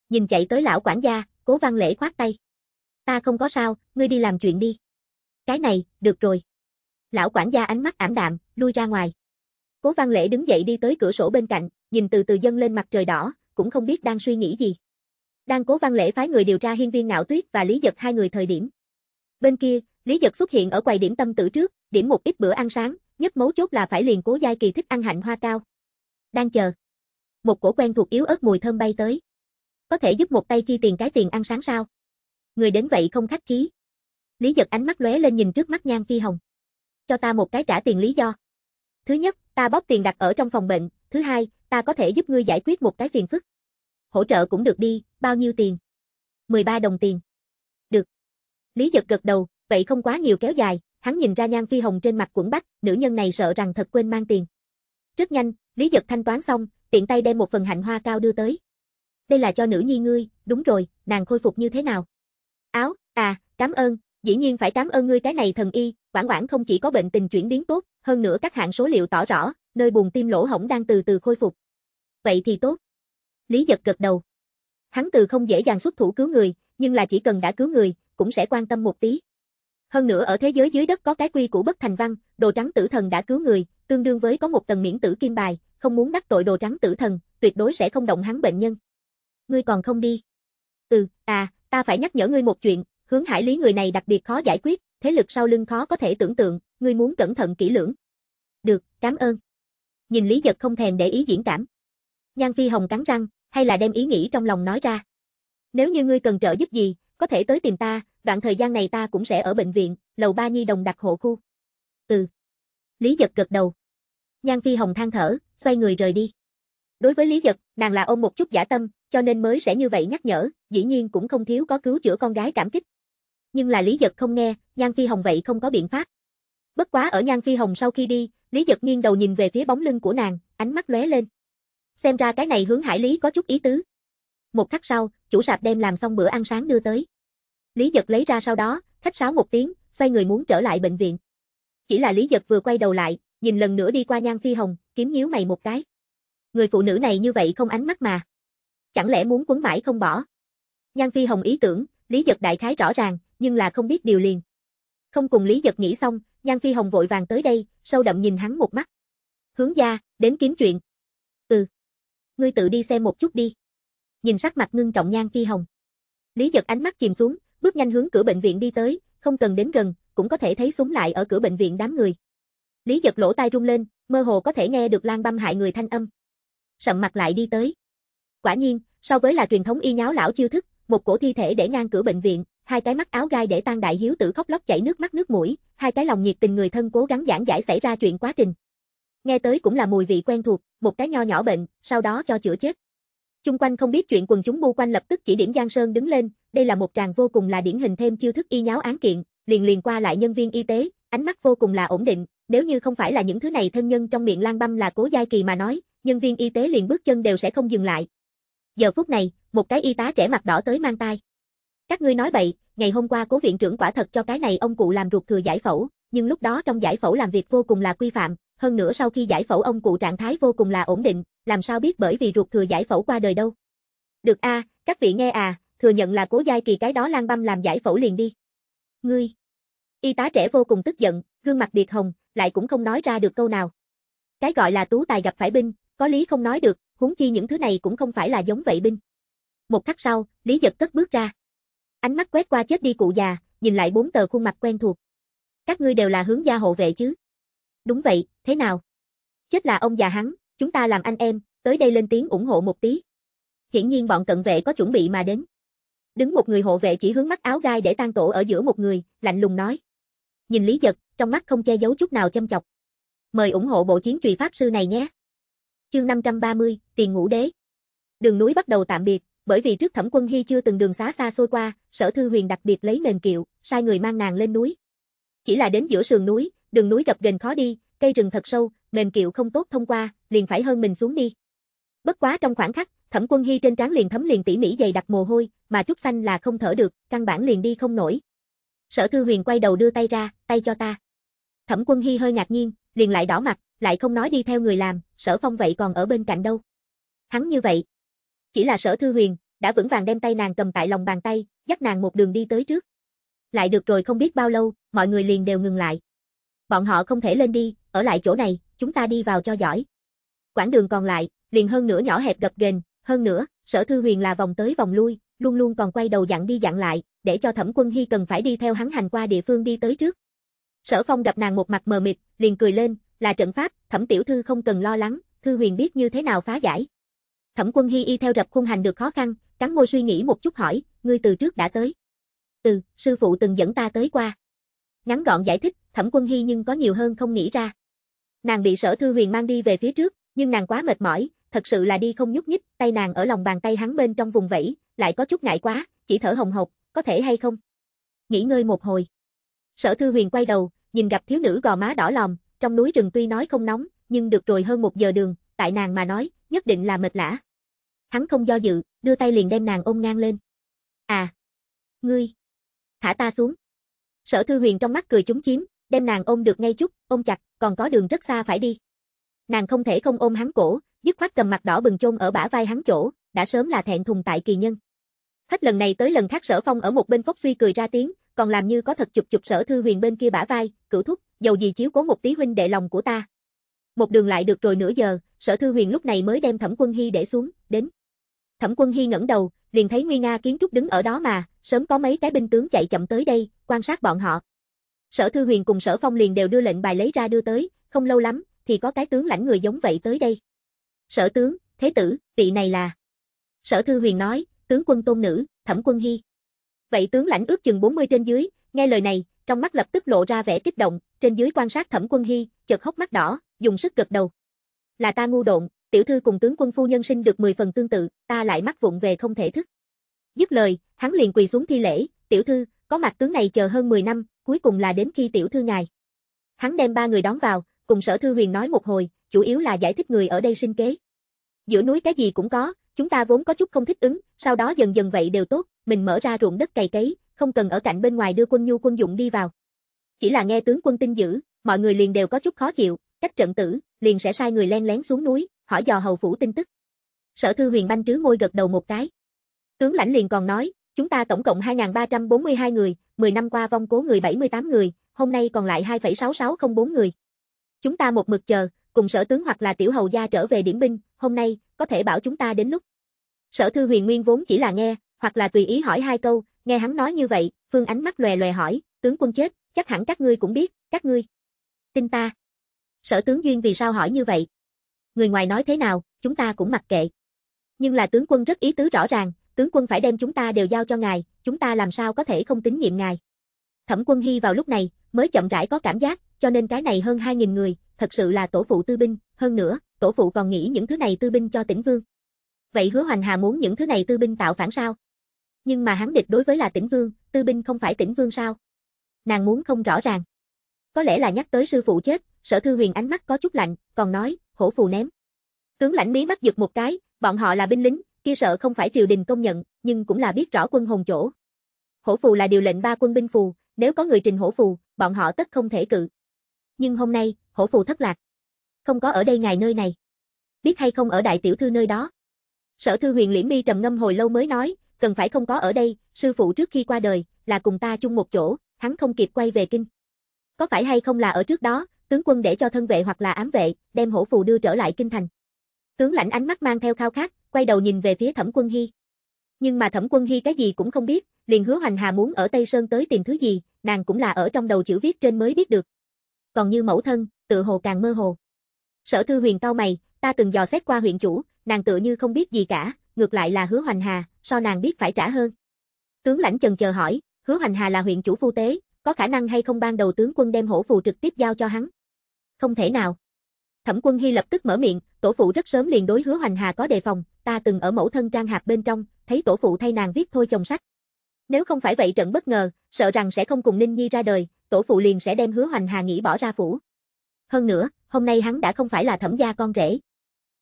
[SPEAKER 1] Nhìn chạy tới lão quản gia, Cố Văn Lễ khoát tay. "Ta không có sao, ngươi đi làm chuyện đi." "Cái này, được rồi." Lão quản gia ánh mắt ảm đạm, lui ra ngoài. Cố Văn Lễ đứng dậy đi tới cửa sổ bên cạnh, nhìn từ từ dâng lên mặt trời đỏ, cũng không biết đang suy nghĩ gì đang cố văn lễ phái người điều tra hiên viên ngạo tuyết và Lý Giật hai người thời điểm. Bên kia, Lý Giật xuất hiện ở quầy điểm tâm tử trước, điểm một ít bữa ăn sáng, nhất mấu chốt là phải liền cố giai kỳ thích ăn hạnh hoa cao. Đang chờ. Một cổ quen thuộc yếu ớt mùi thơm bay tới. Có thể giúp một tay chi tiền cái tiền ăn sáng sao? Người đến vậy không khách khí. Lý Giật ánh mắt lóe lên nhìn trước mắt Nhan Phi Hồng. Cho ta một cái trả tiền lý do. Thứ nhất, ta bóp tiền đặt ở trong phòng bệnh, thứ hai, ta có thể giúp ngươi giải quyết một cái phiền phức hỗ trợ cũng được đi, bao nhiêu tiền? 13 đồng tiền. Được. Lý giật gật đầu, vậy không quá nhiều kéo dài, hắn nhìn ra nhan phi hồng trên mặt quẩn bách, nữ nhân này sợ rằng thật quên mang tiền. Rất nhanh, Lý giật thanh toán xong, tiện tay đem một phần hạnh hoa cao đưa tới. Đây là cho nữ nhi ngươi, đúng rồi, nàng khôi phục như thế nào? Áo, à, cảm ơn, dĩ nhiên phải cảm ơn ngươi cái này thần y, Quảng Quảng không chỉ có bệnh tình chuyển biến tốt, hơn nữa các hạng số liệu tỏ rõ, nơi buồn tim lỗ hổng đang từ từ khôi phục. Vậy thì tốt. Lý Giật gật đầu. Hắn từ không dễ dàng xuất thủ cứu người, nhưng là chỉ cần đã cứu người, cũng sẽ quan tâm một tí. Hơn nữa ở thế giới dưới đất có cái quy của bất thành văn, đồ trắng tử thần đã cứu người, tương đương với có một tầng miễn tử kim bài, không muốn đắc tội đồ trắng tử thần, tuyệt đối sẽ không động hắn bệnh nhân. Ngươi còn không đi. Ừ, à, ta phải nhắc nhở ngươi một chuyện, hướng hải lý người này đặc biệt khó giải quyết, thế lực sau lưng khó có thể tưởng tượng, ngươi muốn cẩn thận kỹ lưỡng. Được, cảm ơn. Nhìn Lý Giật không thèm để ý diễn cảm. Nhan Phi Hồng cắn răng, hay là đem ý nghĩ trong lòng nói ra. Nếu như ngươi cần trợ giúp gì, có thể tới tìm ta, đoạn thời gian này ta cũng sẽ ở bệnh viện, lầu ba nhi đồng đặc hộ khu. Ừ. Lý giật gật đầu. Nhan Phi Hồng than thở, xoay người rời đi. Đối với Lý Giật, nàng là ôm một chút giả tâm, cho nên mới sẽ như vậy nhắc nhở, dĩ nhiên cũng không thiếu có cứu chữa con gái cảm kích. Nhưng là Lý Giật không nghe, Nhan Phi Hồng vậy không có biện pháp. Bất quá ở Nhan Phi Hồng sau khi đi, Lý Giật nghiêng đầu nhìn về phía bóng lưng của nàng, ánh mắt lóe lên. Xem ra cái này hướng Hải Lý có chút ý tứ. Một khắc sau, chủ sạp đem làm xong bữa ăn sáng đưa tới. Lý Giật lấy ra sau đó, khách sáo một tiếng, xoay người muốn trở lại bệnh viện. Chỉ là Lý Giật vừa quay đầu lại, nhìn lần nữa đi qua Nhan Phi Hồng, kiếm nhíu mày một cái. Người phụ nữ này như vậy không ánh mắt mà. Chẳng lẽ muốn quấn mãi không bỏ? Nhan Phi Hồng ý tưởng, Lý Giật đại khái rõ ràng, nhưng là không biết điều liền. Không cùng Lý Giật nghĩ xong, Nhan Phi Hồng vội vàng tới đây, sâu đậm nhìn hắn một mắt. Hướng gia, đến kiếm chuyện ngươi tự đi xem một chút đi. Nhìn sắc mặt ngưng trọng Nhan Phi Hồng. Lý giật ánh mắt chìm xuống, bước nhanh hướng cửa bệnh viện đi tới, không cần đến gần, cũng có thể thấy súng lại ở cửa bệnh viện đám người. Lý giật lỗ tai rung lên, mơ hồ có thể nghe được lan băm hại người thanh âm. Sầm mặt lại đi tới. Quả nhiên, so với là truyền thống y nháo lão chiêu thức, một cổ thi thể để ngang cửa bệnh viện, hai cái mắt áo gai để tan đại hiếu tử khóc lóc chảy nước mắt nước mũi, hai cái lòng nhiệt tình người thân cố gắng giảng giải xảy ra chuyện quá trình. Nghe tới cũng là mùi vị quen thuộc, một cái nho nhỏ bệnh, sau đó cho chữa chết. Chung quanh không biết chuyện quần chúng bu quanh lập tức chỉ điểm Giang Sơn đứng lên, đây là một tràng vô cùng là điển hình thêm chiêu thức y nháo án kiện, liền liền qua lại nhân viên y tế, ánh mắt vô cùng là ổn định, nếu như không phải là những thứ này thân nhân trong miệng lang băm là cố giai kỳ mà nói, nhân viên y tế liền bước chân đều sẽ không dừng lại. Giờ phút này, một cái y tá trẻ mặt đỏ tới mang tai. Các ngươi nói bậy, ngày hôm qua cố viện trưởng quả thật cho cái này ông cụ làm ruột thừa giải phẫu, nhưng lúc đó trong giải phẫu làm việc vô cùng là quy phạm, hơn nữa sau khi giải phẫu ông cụ trạng thái vô cùng là ổn định, làm sao biết bởi vì ruột thừa giải phẫu qua đời đâu. Được a, à, các vị nghe à, thừa nhận là cố giai kỳ cái đó lang băm làm giải phẫu liền đi. Ngươi. Y tá trẻ vô cùng tức giận, gương mặt biệt hồng, lại cũng không nói ra được câu nào. Cái gọi là tú tài gặp phải binh, có lý không nói được, huống chi những thứ này cũng không phải là giống vậy binh. Một khắc sau, Lý Giật cất bước ra. Ánh mắt quét qua chết đi cụ già, nhìn lại bốn tờ khuôn mặt quen thuộc. Các ngươi đều là hướng gia hộ vệ chứ? đúng vậy, thế nào? Chết là ông già hắn, chúng ta làm anh em, tới đây lên tiếng ủng hộ một tí. Hiển nhiên bọn cận vệ có chuẩn bị mà đến. Đứng một người hộ vệ chỉ hướng mắt áo gai để tan tổ ở giữa một người, lạnh lùng nói. Nhìn Lý Giật, trong mắt không che giấu chút nào châm chọc. Mời ủng hộ bộ chiến trùy pháp sư này nhé. Chương 530, Tiền Ngũ Đế. Đường núi bắt đầu tạm biệt, bởi vì trước Thẩm Quân Hy chưa từng đường xá xa xôi qua, Sở Thư Huyền đặc biệt lấy mềm kiệu, sai người mang nàng lên núi. Chỉ là đến giữa sườn núi, đường núi gập ghềnh khó đi, cây rừng thật sâu, mềm kiệu không tốt thông qua, liền phải hơn mình xuống đi. Bất quá trong khoảng khắc, Thẩm Quân Hy trên trán liền thấm liền tỉ mỉ dày đặc mồ hôi, mà Trúc Xanh là không thở được, căn bản liền đi không nổi. Sở Thư Huyền quay đầu đưa tay ra, tay cho ta. Thẩm Quân Hy hơi ngạc nhiên, liền lại đỏ mặt, lại không nói đi theo người làm, Sở Phong vậy còn ở bên cạnh đâu. Hắn như vậy. Chỉ là Sở Thư Huyền, đã vững vàng đem tay nàng cầm tại lòng bàn tay, dắt nàng một đường đi tới trước. Lại được rồi không biết bao lâu, mọi người liền đều ngừng lại bọn họ không thể lên đi, ở lại chỗ này, chúng ta đi vào cho giỏi. Quãng đường còn lại, liền hơn nữa nhỏ hẹp gập ghềnh, hơn nữa, sở thư huyền là vòng tới vòng lui, luôn luôn còn quay đầu dặn đi dặn lại, để cho thẩm quân hy cần phải đi theo hắn hành qua địa phương đi tới trước. Sở phong gặp nàng một mặt mờ mịt, liền cười lên, là trận pháp, thẩm tiểu thư không cần lo lắng, thư huyền biết như thế nào phá giải. Thẩm quân hy y theo rập khung hành được khó khăn, cắn môi suy nghĩ một chút hỏi, ngươi từ trước đã tới. Ừ, sư phụ từng dẫn ta tới qua. Ngắn gọn giải thích, thẩm quân hy nhưng có nhiều hơn không nghĩ ra. Nàng bị sở thư huyền mang đi về phía trước, nhưng nàng quá mệt mỏi, thật sự là đi không nhúc nhích, tay nàng ở lòng bàn tay hắn bên trong vùng vẫy, lại có chút ngại quá, chỉ thở hồng hộc, có thể hay không? Nghỉ ngơi một hồi. Sở thư huyền quay đầu, nhìn gặp thiếu nữ gò má đỏ lòm, trong núi rừng tuy nói không nóng, nhưng được rồi hơn một giờ đường, tại nàng mà nói, nhất định là mệt lã. Hắn không do dự, đưa tay liền đem nàng ôm ngang lên. À! Ngươi! Thả ta xuống! Sở thư huyền trong mắt cười chúng chiếm, đem nàng ôm được ngay chút, ôm chặt, còn có đường rất xa phải đi. Nàng không thể không ôm hắn cổ, dứt khoát cầm mặt đỏ bừng chôn ở bả vai hắn chỗ, đã sớm là thẹn thùng tại kỳ nhân. Hết lần này tới lần khác Sở Phong ở một bên phốc suy cười ra tiếng, còn làm như có thật chụp chụp Sở Thư Huyền bên kia bả vai, cửu thúc, dầu gì chiếu cố một tí huynh đệ lòng của ta. Một đường lại được rồi nửa giờ, Sở Thư Huyền lúc này mới đem Thẩm Quân Hy để xuống, đến. Thẩm Quân Hy ngẩng đầu, liền thấy Nguy Nga kiến trúc đứng ở đó mà, sớm có mấy cái binh tướng chạy chậm tới đây, quan sát bọn họ. Sở Thư Huyền cùng Sở Phong liền đều đưa lệnh bài lấy ra đưa tới, không lâu lắm, thì có cái tướng lãnh người giống vậy tới đây. Sở tướng, thế tử, vị này là... Sở Thư Huyền nói, tướng quân tôn nữ, thẩm quân hy. Vậy tướng lãnh ước chừng 40 trên dưới, nghe lời này, trong mắt lập tức lộ ra vẻ kích động, trên dưới quan sát thẩm quân hy, chợt hốc mắt đỏ, dùng sức gật đầu. Là ta ngu độn, tiểu thư cùng tướng quân phu nhân sinh được 10 phần tương tự, ta lại mắc vụng về không thể thức. Dứt lời, hắn liền quỳ xuống thi lễ, tiểu thư, có mặt tướng này chờ hơn 10 năm, cuối cùng là đến khi tiểu thư ngài. Hắn đem ba người đón vào, cùng sở thư huyền nói một hồi, chủ yếu là giải thích người ở đây sinh kế. Giữa núi cái gì cũng có, chúng ta vốn có chút không thích ứng, sau đó dần dần vậy đều tốt, mình mở ra ruộng đất cày cấy, không cần ở cạnh bên ngoài đưa quân nhu quân dụng đi vào. Chỉ là nghe tướng quân tin dữ, mọi người liền đều có chút khó chịu, cách trận tử, liền sẽ sai người len lén xuống núi, hỏi dò hầu phủ tin tức. Sở thư huyền banh trứ môi gật đầu một cái. Tướng lãnh liền còn nói, chúng ta tổng cộng 2.342 người, 10 năm qua vong cố người 78 người, hôm nay còn lại 2,6604 người. Chúng ta một mực chờ, cùng sở tướng hoặc là tiểu hầu gia trở về điểm binh, hôm nay, có thể bảo chúng ta đến lúc. Sở thư huyền nguyên vốn chỉ là nghe, hoặc là tùy ý hỏi hai câu, nghe hắn nói như vậy, phương ánh mắt lòe lòe hỏi, tướng quân chết, chắc hẳn các ngươi cũng biết, các ngươi. Tin ta. Sở tướng duyên vì sao hỏi như vậy? Người ngoài nói thế nào, chúng ta cũng mặc kệ. Nhưng là tướng quân rất ý tứ rõ ràng, tướng quân phải đem chúng ta đều giao cho ngài, chúng ta làm sao có thể không tín nhiệm ngài. Thẩm quân hy vào lúc này, mới chậm rãi có cảm giác, cho nên cái này hơn 2.000 người, thật sự là tổ phụ tư binh, hơn nữa, tổ phụ còn nghĩ những thứ này tư binh cho tỉnh vương. Vậy hứa hoành hà muốn những thứ này tư binh tạo phản sao? Nhưng mà hắn địch đối với là tỉnh vương, tư binh không phải tỉnh vương sao? Nàng muốn không rõ ràng. Có lẽ là nhắc tới sư phụ chết, sở thư huyền ánh mắt có chút lạnh, còn nói, hổ phù ném. Tướng lãnh mí mắt giật một cái, bọn họ là binh lính, kia sợ không phải triều đình công nhận, nhưng cũng là biết rõ quân hồn chỗ. Hổ phù là điều lệnh ba quân binh phù, nếu có người trình hổ phù, bọn họ tất không thể cự. Nhưng hôm nay, hổ phù thất lạc. Không có ở đây ngài nơi này. Biết hay không ở đại tiểu thư nơi đó. Sở thư huyền liễm mi trầm ngâm hồi lâu mới nói, cần phải không có ở đây, sư phụ trước khi qua đời, là cùng ta chung một chỗ, hắn không kịp quay về kinh. Có phải hay không là ở trước đó, tướng quân để cho thân vệ hoặc là ám vệ, đem hổ phù đưa trở lại kinh thành. Tướng lãnh ánh mắt mang theo khao khát, quay đầu nhìn về phía Thẩm Quân Hy. Nhưng mà Thẩm Quân Hy cái gì cũng không biết, liền hứa Hoành Hà muốn ở Tây Sơn tới tìm thứ gì, nàng cũng là ở trong đầu chữ viết trên mới biết được. Còn như mẫu thân, tự hồ càng mơ hồ. Sở Thư Huyền cao mày, ta từng dò xét qua huyện chủ, nàng tự như không biết gì cả, ngược lại là hứa Hoành Hà, so nàng biết phải trả hơn. Tướng lãnh chần chờ hỏi, hứa Hoành Hà là huyện chủ phu tế, có khả năng hay không ban đầu tướng quân đem hổ phù trực tiếp giao cho hắn? Không thể nào. Thẩm Quân Hy lập tức mở miệng, tổ phụ rất sớm liền đối Hứa Hoành Hà có đề phòng, ta từng ở mẫu thân trang hạt bên trong, thấy tổ phụ thay nàng viết thôi chồng sách. Nếu không phải vậy trận bất ngờ, sợ rằng sẽ không cùng Ninh Nhi ra đời, tổ phụ liền sẽ đem Hứa Hoành Hà nghĩ bỏ ra phủ. Hơn nữa, hôm nay hắn đã không phải là thẩm gia con rể.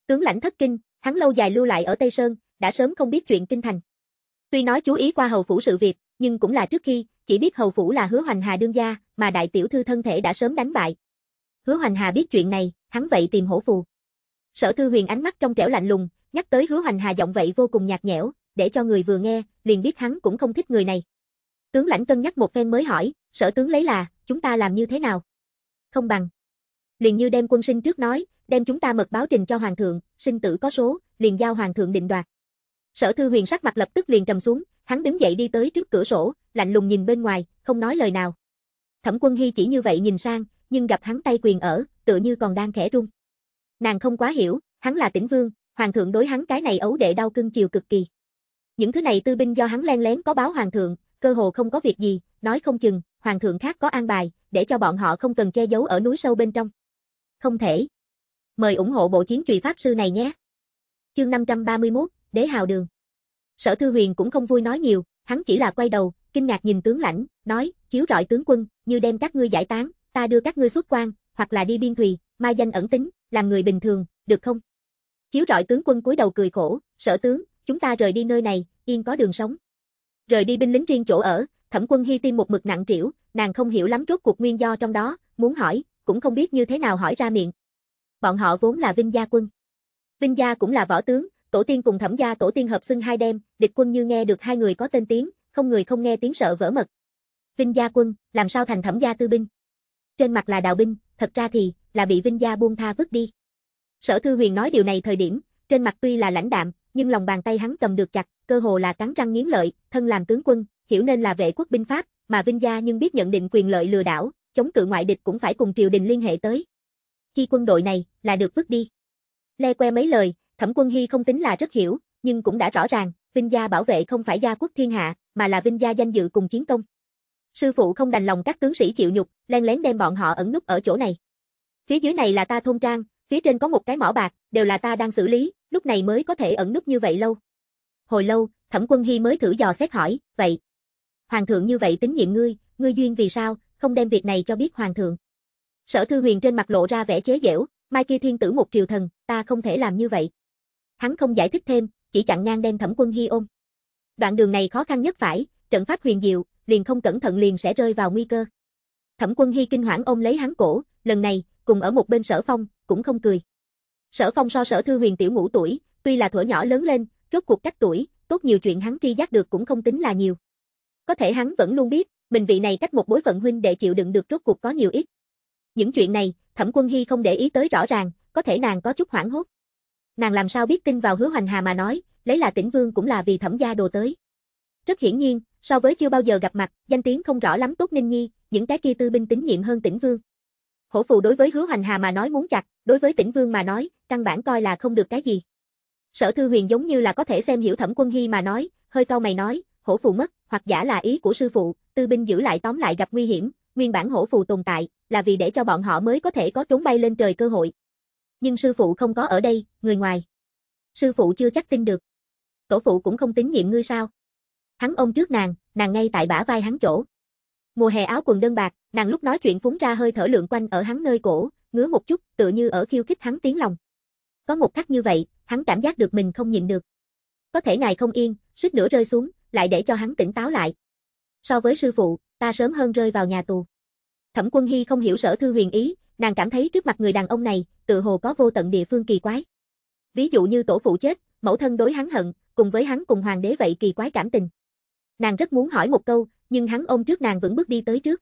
[SPEAKER 1] Tướng lãnh thất kinh, hắn lâu dài lưu lại ở Tây Sơn, đã sớm không biết chuyện kinh thành. Tuy nói chú ý qua hầu phủ sự việc, nhưng cũng là trước khi, chỉ biết hầu phủ là Hứa Hoành Hà đương gia, mà đại tiểu thư thân thể đã sớm đánh bại, Hứa Hoành Hà biết chuyện này, hắn vậy tìm hổ phù. Sở Tư Huyền ánh mắt trong trẻo lạnh lùng, nhắc tới Hứa Hoành Hà giọng vậy vô cùng nhạt nhẽo, để cho người vừa nghe, liền biết hắn cũng không thích người này. Tướng lãnh cân nhắc một phen mới hỏi, sở tướng lấy là, chúng ta làm như thế nào? Không bằng. Liền như đem quân sinh trước nói, đem chúng ta mật báo trình cho hoàng thượng, sinh tử có số, liền giao hoàng thượng định đoạt. Sở Tư Huyền sắc mặt lập tức liền trầm xuống, hắn đứng dậy đi tới trước cửa sổ, lạnh lùng nhìn bên ngoài, không nói lời nào. Thẩm Quân Hy chỉ như vậy nhìn sang, nhưng gặp hắn tay quyền ở, tựa như còn đang khẽ run. Nàng không quá hiểu, hắn là tỉnh vương, hoàng thượng đối hắn cái này ấu đệ đau cưng chiều cực kỳ. Những thứ này tư binh do hắn len lén có báo hoàng thượng, cơ hồ không có việc gì, nói không chừng, hoàng thượng khác có an bài, để cho bọn họ không cần che giấu ở núi sâu bên trong. Không thể. Mời ủng hộ bộ chiến trùy pháp sư này nhé. Chương 531, Đế Hào Đường. Sở Thư Huyền cũng không vui nói nhiều, hắn chỉ là quay đầu, kinh ngạc nhìn tướng lãnh, nói, chiếu rọi tướng quân, như đem các ngươi giải tán, ta đưa các ngươi xuất quan, hoặc là đi biên thùy, mai danh ẩn tính, làm người bình thường, được không? Chiếu rọi tướng quân cúi đầu cười khổ, sở tướng, chúng ta rời đi nơi này, yên có đường sống. Rời đi binh lính riêng chỗ ở, thẩm quân hy tim một mực nặng trĩu, nàng không hiểu lắm rốt cuộc nguyên do trong đó, muốn hỏi, cũng không biết như thế nào hỏi ra miệng. Bọn họ vốn là Vinh Gia quân. Vinh Gia cũng là võ tướng, tổ tiên cùng thẩm gia tổ tiên hợp xưng hai đêm, địch quân như nghe được hai người có tên tiếng, không người không nghe tiếng sợ vỡ mật. Vinh Gia quân, làm sao thành thẩm gia tư binh? trên mặt là đào binh, thật ra thì, là bị Vinh Gia buông tha vứt đi. Sở Thư Huyền nói điều này thời điểm, trên mặt tuy là lãnh đạm, nhưng lòng bàn tay hắn cầm được chặt, cơ hồ là cắn răng nghiến lợi, thân làm tướng quân, hiểu nên là vệ quốc binh pháp, mà Vinh Gia nhưng biết nhận định quyền lợi lừa đảo, chống cự ngoại địch cũng phải cùng triều đình liên hệ tới. Chi quân đội này, là được vứt đi. Le que mấy lời, Thẩm Quân Hy không tính là rất hiểu, nhưng cũng đã rõ ràng, Vinh Gia bảo vệ không phải gia quốc thiên hạ, mà là Vinh Gia danh dự cùng chiến công. Sư phụ không đành lòng các tướng sĩ chịu nhục, len lén đem bọn họ ẩn núp ở chỗ này. Phía dưới này là ta thôn trang, phía trên có một cái mỏ bạc, đều là ta đang xử lý, lúc này mới có thể ẩn núp như vậy lâu. Hồi lâu, Thẩm Quân Hy mới thử dò xét hỏi, vậy. Hoàng thượng như vậy tính nhiệm ngươi, ngươi duyên vì sao, không đem việc này cho biết hoàng thượng. Sở Thư Huyền trên mặt lộ ra vẻ chế giễu, mai kia thiên tử một triều thần, ta không thể làm như vậy. Hắn không giải thích thêm, chỉ chặn ngang đem Thẩm Quân Hy ôm. Đoạn đường này khó khăn nhất phải, trận pháp huyền diệu, liền không cẩn thận liền sẽ rơi vào nguy cơ. Thẩm Quân Hy kinh hoảng ôm lấy hắn cổ, lần này, cùng ở một bên Sở Phong, cũng không cười. Sở Phong so Sở Thư Huyền tiểu ngũ tuổi, tuy là thuở nhỏ lớn lên, rốt cuộc cách tuổi, tốt nhiều chuyện hắn tri giác được cũng không tính là nhiều. Có thể hắn vẫn luôn biết, mình vị này cách một bối phận huynh để chịu đựng được rốt cuộc có nhiều ít. Những chuyện này, Thẩm Quân Hy không để ý tới rõ ràng, có thể nàng có chút hoảng hốt. Nàng làm sao biết tin vào hứa hoành hà mà nói, lấy là tỉnh vương cũng là vì thẩm gia đồ tới. Rất hiển nhiên, So với chưa bao giờ gặp mặt, danh tiếng không rõ lắm tốt Ninh Nhi, những cái kia tư binh tín nhiệm hơn tĩnh Vương. Hổ phù đối với hứa hoành hà mà nói muốn chặt, đối với tĩnh Vương mà nói, căn bản coi là không được cái gì. Sở Thư Huyền giống như là có thể xem hiểu Thẩm Quân Hy mà nói, hơi cau mày nói, hổ phù mất, hoặc giả là ý của sư phụ, tư binh giữ lại tóm lại gặp nguy hiểm, nguyên bản hổ phù tồn tại, là vì để cho bọn họ mới có thể có trốn bay lên trời cơ hội. Nhưng sư phụ không có ở đây, người ngoài. Sư phụ chưa chắc tin được. Tổ phụ cũng không tín nhiệm ngươi sao? Hắn ôm trước nàng, nàng ngay tại bả vai hắn chỗ. Mùa hè áo quần đơn bạc, nàng lúc nói chuyện phúng ra hơi thở lượng quanh ở hắn nơi cổ, ngứa một chút, tựa như ở khiêu khích hắn tiếng lòng. Có một khắc như vậy, hắn cảm giác được mình không nhịn được. Có thể ngài không yên, suýt nữa rơi xuống, lại để cho hắn tỉnh táo lại. So với sư phụ, ta sớm hơn rơi vào nhà tù. Thẩm Quân Hy không hiểu sở thư huyền ý, nàng cảm thấy trước mặt người đàn ông này, tự hồ có vô tận địa phương kỳ quái. Ví dụ như tổ phụ chết, mẫu thân đối hắn hận, cùng với hắn cùng hoàng đế vậy kỳ quái cảm tình. Nàng rất muốn hỏi một câu, nhưng hắn ôm trước nàng vẫn bước đi tới trước.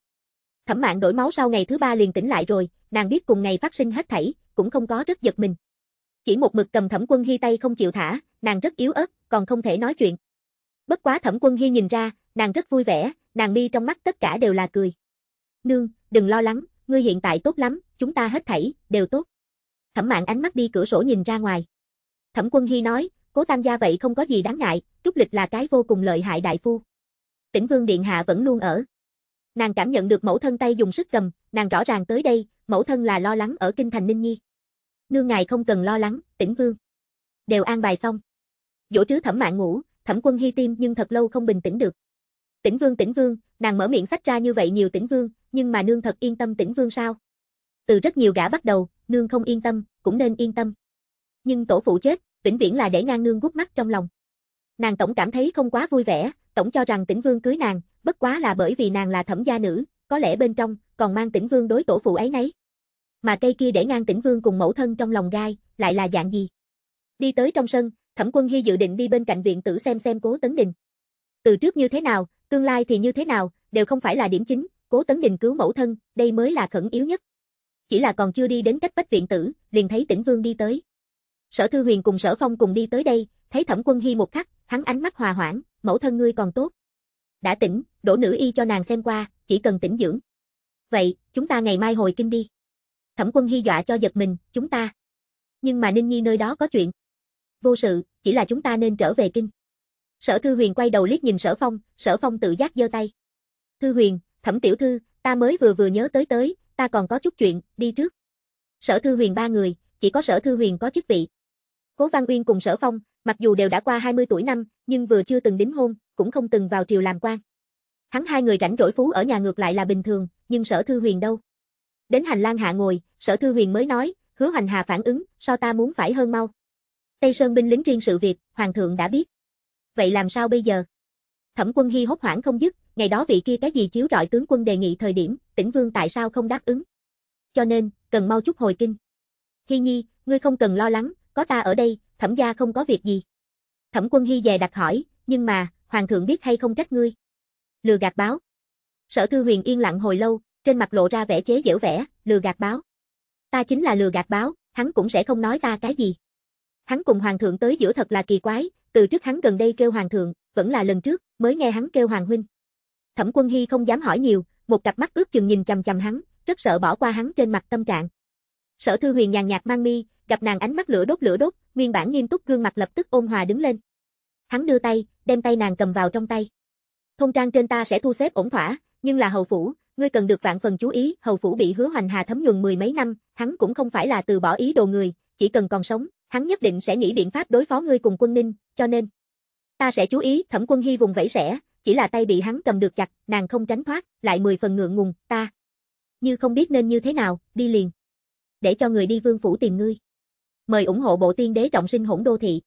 [SPEAKER 1] Thẩm mạng đổi máu sau ngày thứ ba liền tỉnh lại rồi, nàng biết cùng ngày phát sinh hết thảy, cũng không có rất giật mình. Chỉ một mực cầm Thẩm Quân Hi tay không chịu thả, nàng rất yếu ớt, còn không thể nói chuyện. Bất quá Thẩm Quân Hi nhìn ra, nàng rất vui vẻ, nàng mi trong mắt tất cả đều là cười. "Nương, đừng lo lắng, ngươi hiện tại tốt lắm, chúng ta hết thảy đều tốt." Thẩm mạng ánh mắt đi cửa sổ nhìn ra ngoài. Thẩm Quân Hi nói, "Cố Tam gia vậy không có gì đáng ngại, trúc lịch là cái vô cùng lợi hại đại phu." tĩnh vương điện hạ vẫn luôn ở. Nàng cảm nhận được mẫu thân tay dùng sức cầm, nàng rõ ràng tới đây, mẫu thân là lo lắng ở kinh thành Ninh Nhi. Nương ngài không cần lo lắng, tĩnh vương. Đều an bài xong. Dỗ trứ thẩm mạng ngủ, thẩm quân hy tim nhưng thật lâu không bình tĩnh được. Tĩnh vương tĩnh vương, nàng mở miệng sách ra như vậy nhiều tĩnh vương, nhưng mà nương thật yên tâm tĩnh vương sao? Từ rất nhiều gã bắt đầu, nương không yên tâm, cũng nên yên tâm. Nhưng tổ phụ chết, vĩnh viễn là để ngang nương gút mắt trong lòng. Nàng tổng cảm thấy không quá vui vẻ, tổng cho rằng tĩnh vương cưới nàng, bất quá là bởi vì nàng là thẩm gia nữ, có lẽ bên trong, còn mang tĩnh vương đối tổ phụ ấy nấy. Mà cây kia để ngang tĩnh vương cùng mẫu thân trong lòng gai, lại là dạng gì? Đi tới trong sân, thẩm quân hy dự định đi bên cạnh viện tử xem xem cố tấn đình. Từ trước như thế nào, tương lai thì như thế nào, đều không phải là điểm chính, cố tấn đình cứu mẫu thân, đây mới là khẩn yếu nhất. Chỉ là còn chưa đi đến cách vách viện tử, liền thấy tĩnh vương đi tới. Sở Thư Huyền cùng Sở Phong cùng đi tới đây, thấy Thẩm Quân Hy một khắc, hắn ánh mắt hòa hoãn, mẫu thân ngươi còn tốt. Đã tỉnh, đổ nữ y cho nàng xem qua, chỉ cần tỉnh dưỡng. Vậy, chúng ta ngày mai hồi kinh đi. Thẩm quân hy dọa cho giật mình, chúng ta. Nhưng mà Ninh Nhi nơi đó có chuyện. Vô sự, chỉ là chúng ta nên trở về kinh. Sở Thư Huyền quay đầu liếc nhìn Sở Phong, Sở Phong tự giác giơ tay. Thư Huyền, Thẩm Tiểu Thư, ta mới vừa vừa nhớ tới tới, ta còn có chút chuyện, đi trước. Sở Thư Huyền ba người, chỉ có Sở Thư Huyền có chức vị. Cố Văn Uyên cùng Sở Phong, mặc dù đều đã qua 20 tuổi năm, nhưng vừa chưa từng đính hôn, cũng không từng vào triều làm quan. Hắn hai người rảnh rỗi phú ở nhà ngược lại là bình thường, nhưng Sở Thư Huyền đâu? Đến hành lang hạ ngồi, Sở Thư Huyền mới nói, hứa hoành hà phản ứng, so ta muốn phải hơn mau. Tây Sơn binh lính riêng sự việc, Hoàng thượng đã biết. Vậy làm sao bây giờ? Thẩm quân hy hốt hoảng không dứt, ngày đó vị kia cái gì chiếu rọi tướng quân đề nghị thời điểm, Tĩnh vương tại sao không đáp ứng? Cho nên, cần mau chút hồi kinh. Hy nhi, ngươi không cần lo lắng, có ta ở đây, thẩm gia không có việc gì. Thẩm quân hy dè đặt hỏi, nhưng mà, hoàng thượng biết hay không trách ngươi. Lừa gạt báo. Sở thư huyền yên lặng hồi lâu, trên mặt lộ ra vẻ chế giễu vẻ, lừa gạt báo. Ta chính là lừa gạt báo, hắn cũng sẽ không nói ta cái gì. Hắn cùng hoàng thượng tới giữa thật là kỳ quái, từ trước hắn gần đây kêu hoàng thượng, vẫn là lần trước, mới nghe hắn kêu hoàng huynh. Thẩm quân hy không dám hỏi nhiều, một cặp mắt ước chừng nhìn chầm chầm hắn, rất sợ bỏ qua hắn trên mặt tâm trạng. Sở thư huyền nhàn nhạt mang mi, gặp nàng ánh mắt lửa đốt lửa đốt, nguyên bản nghiêm túc gương mặt lập tức ôn hòa đứng lên. Hắn đưa tay, đem tay nàng cầm vào trong tay. Thông trang trên ta sẽ thu xếp ổn thỏa, nhưng là hầu phủ, ngươi cần được vạn phần chú ý, hầu phủ bị hứa hoành hà thấm nhuần mười mấy năm, hắn cũng không phải là từ bỏ ý đồ người, chỉ cần còn sống, hắn nhất định sẽ nghĩ biện pháp đối phó ngươi cùng quân ninh, cho nên. Ta sẽ chú ý, thẩm quân hy vùng vẫy sẽ, chỉ là tay bị hắn cầm được chặt, nàng không tránh thoát, lại mười phần ngượng ngùng, ta. Như không biết nên như thế nào, đi liền. Để cho người đi vương phủ tìm ngươi. Mời ủng hộ bộ tiên đế trọng sinh hỗn đô thị.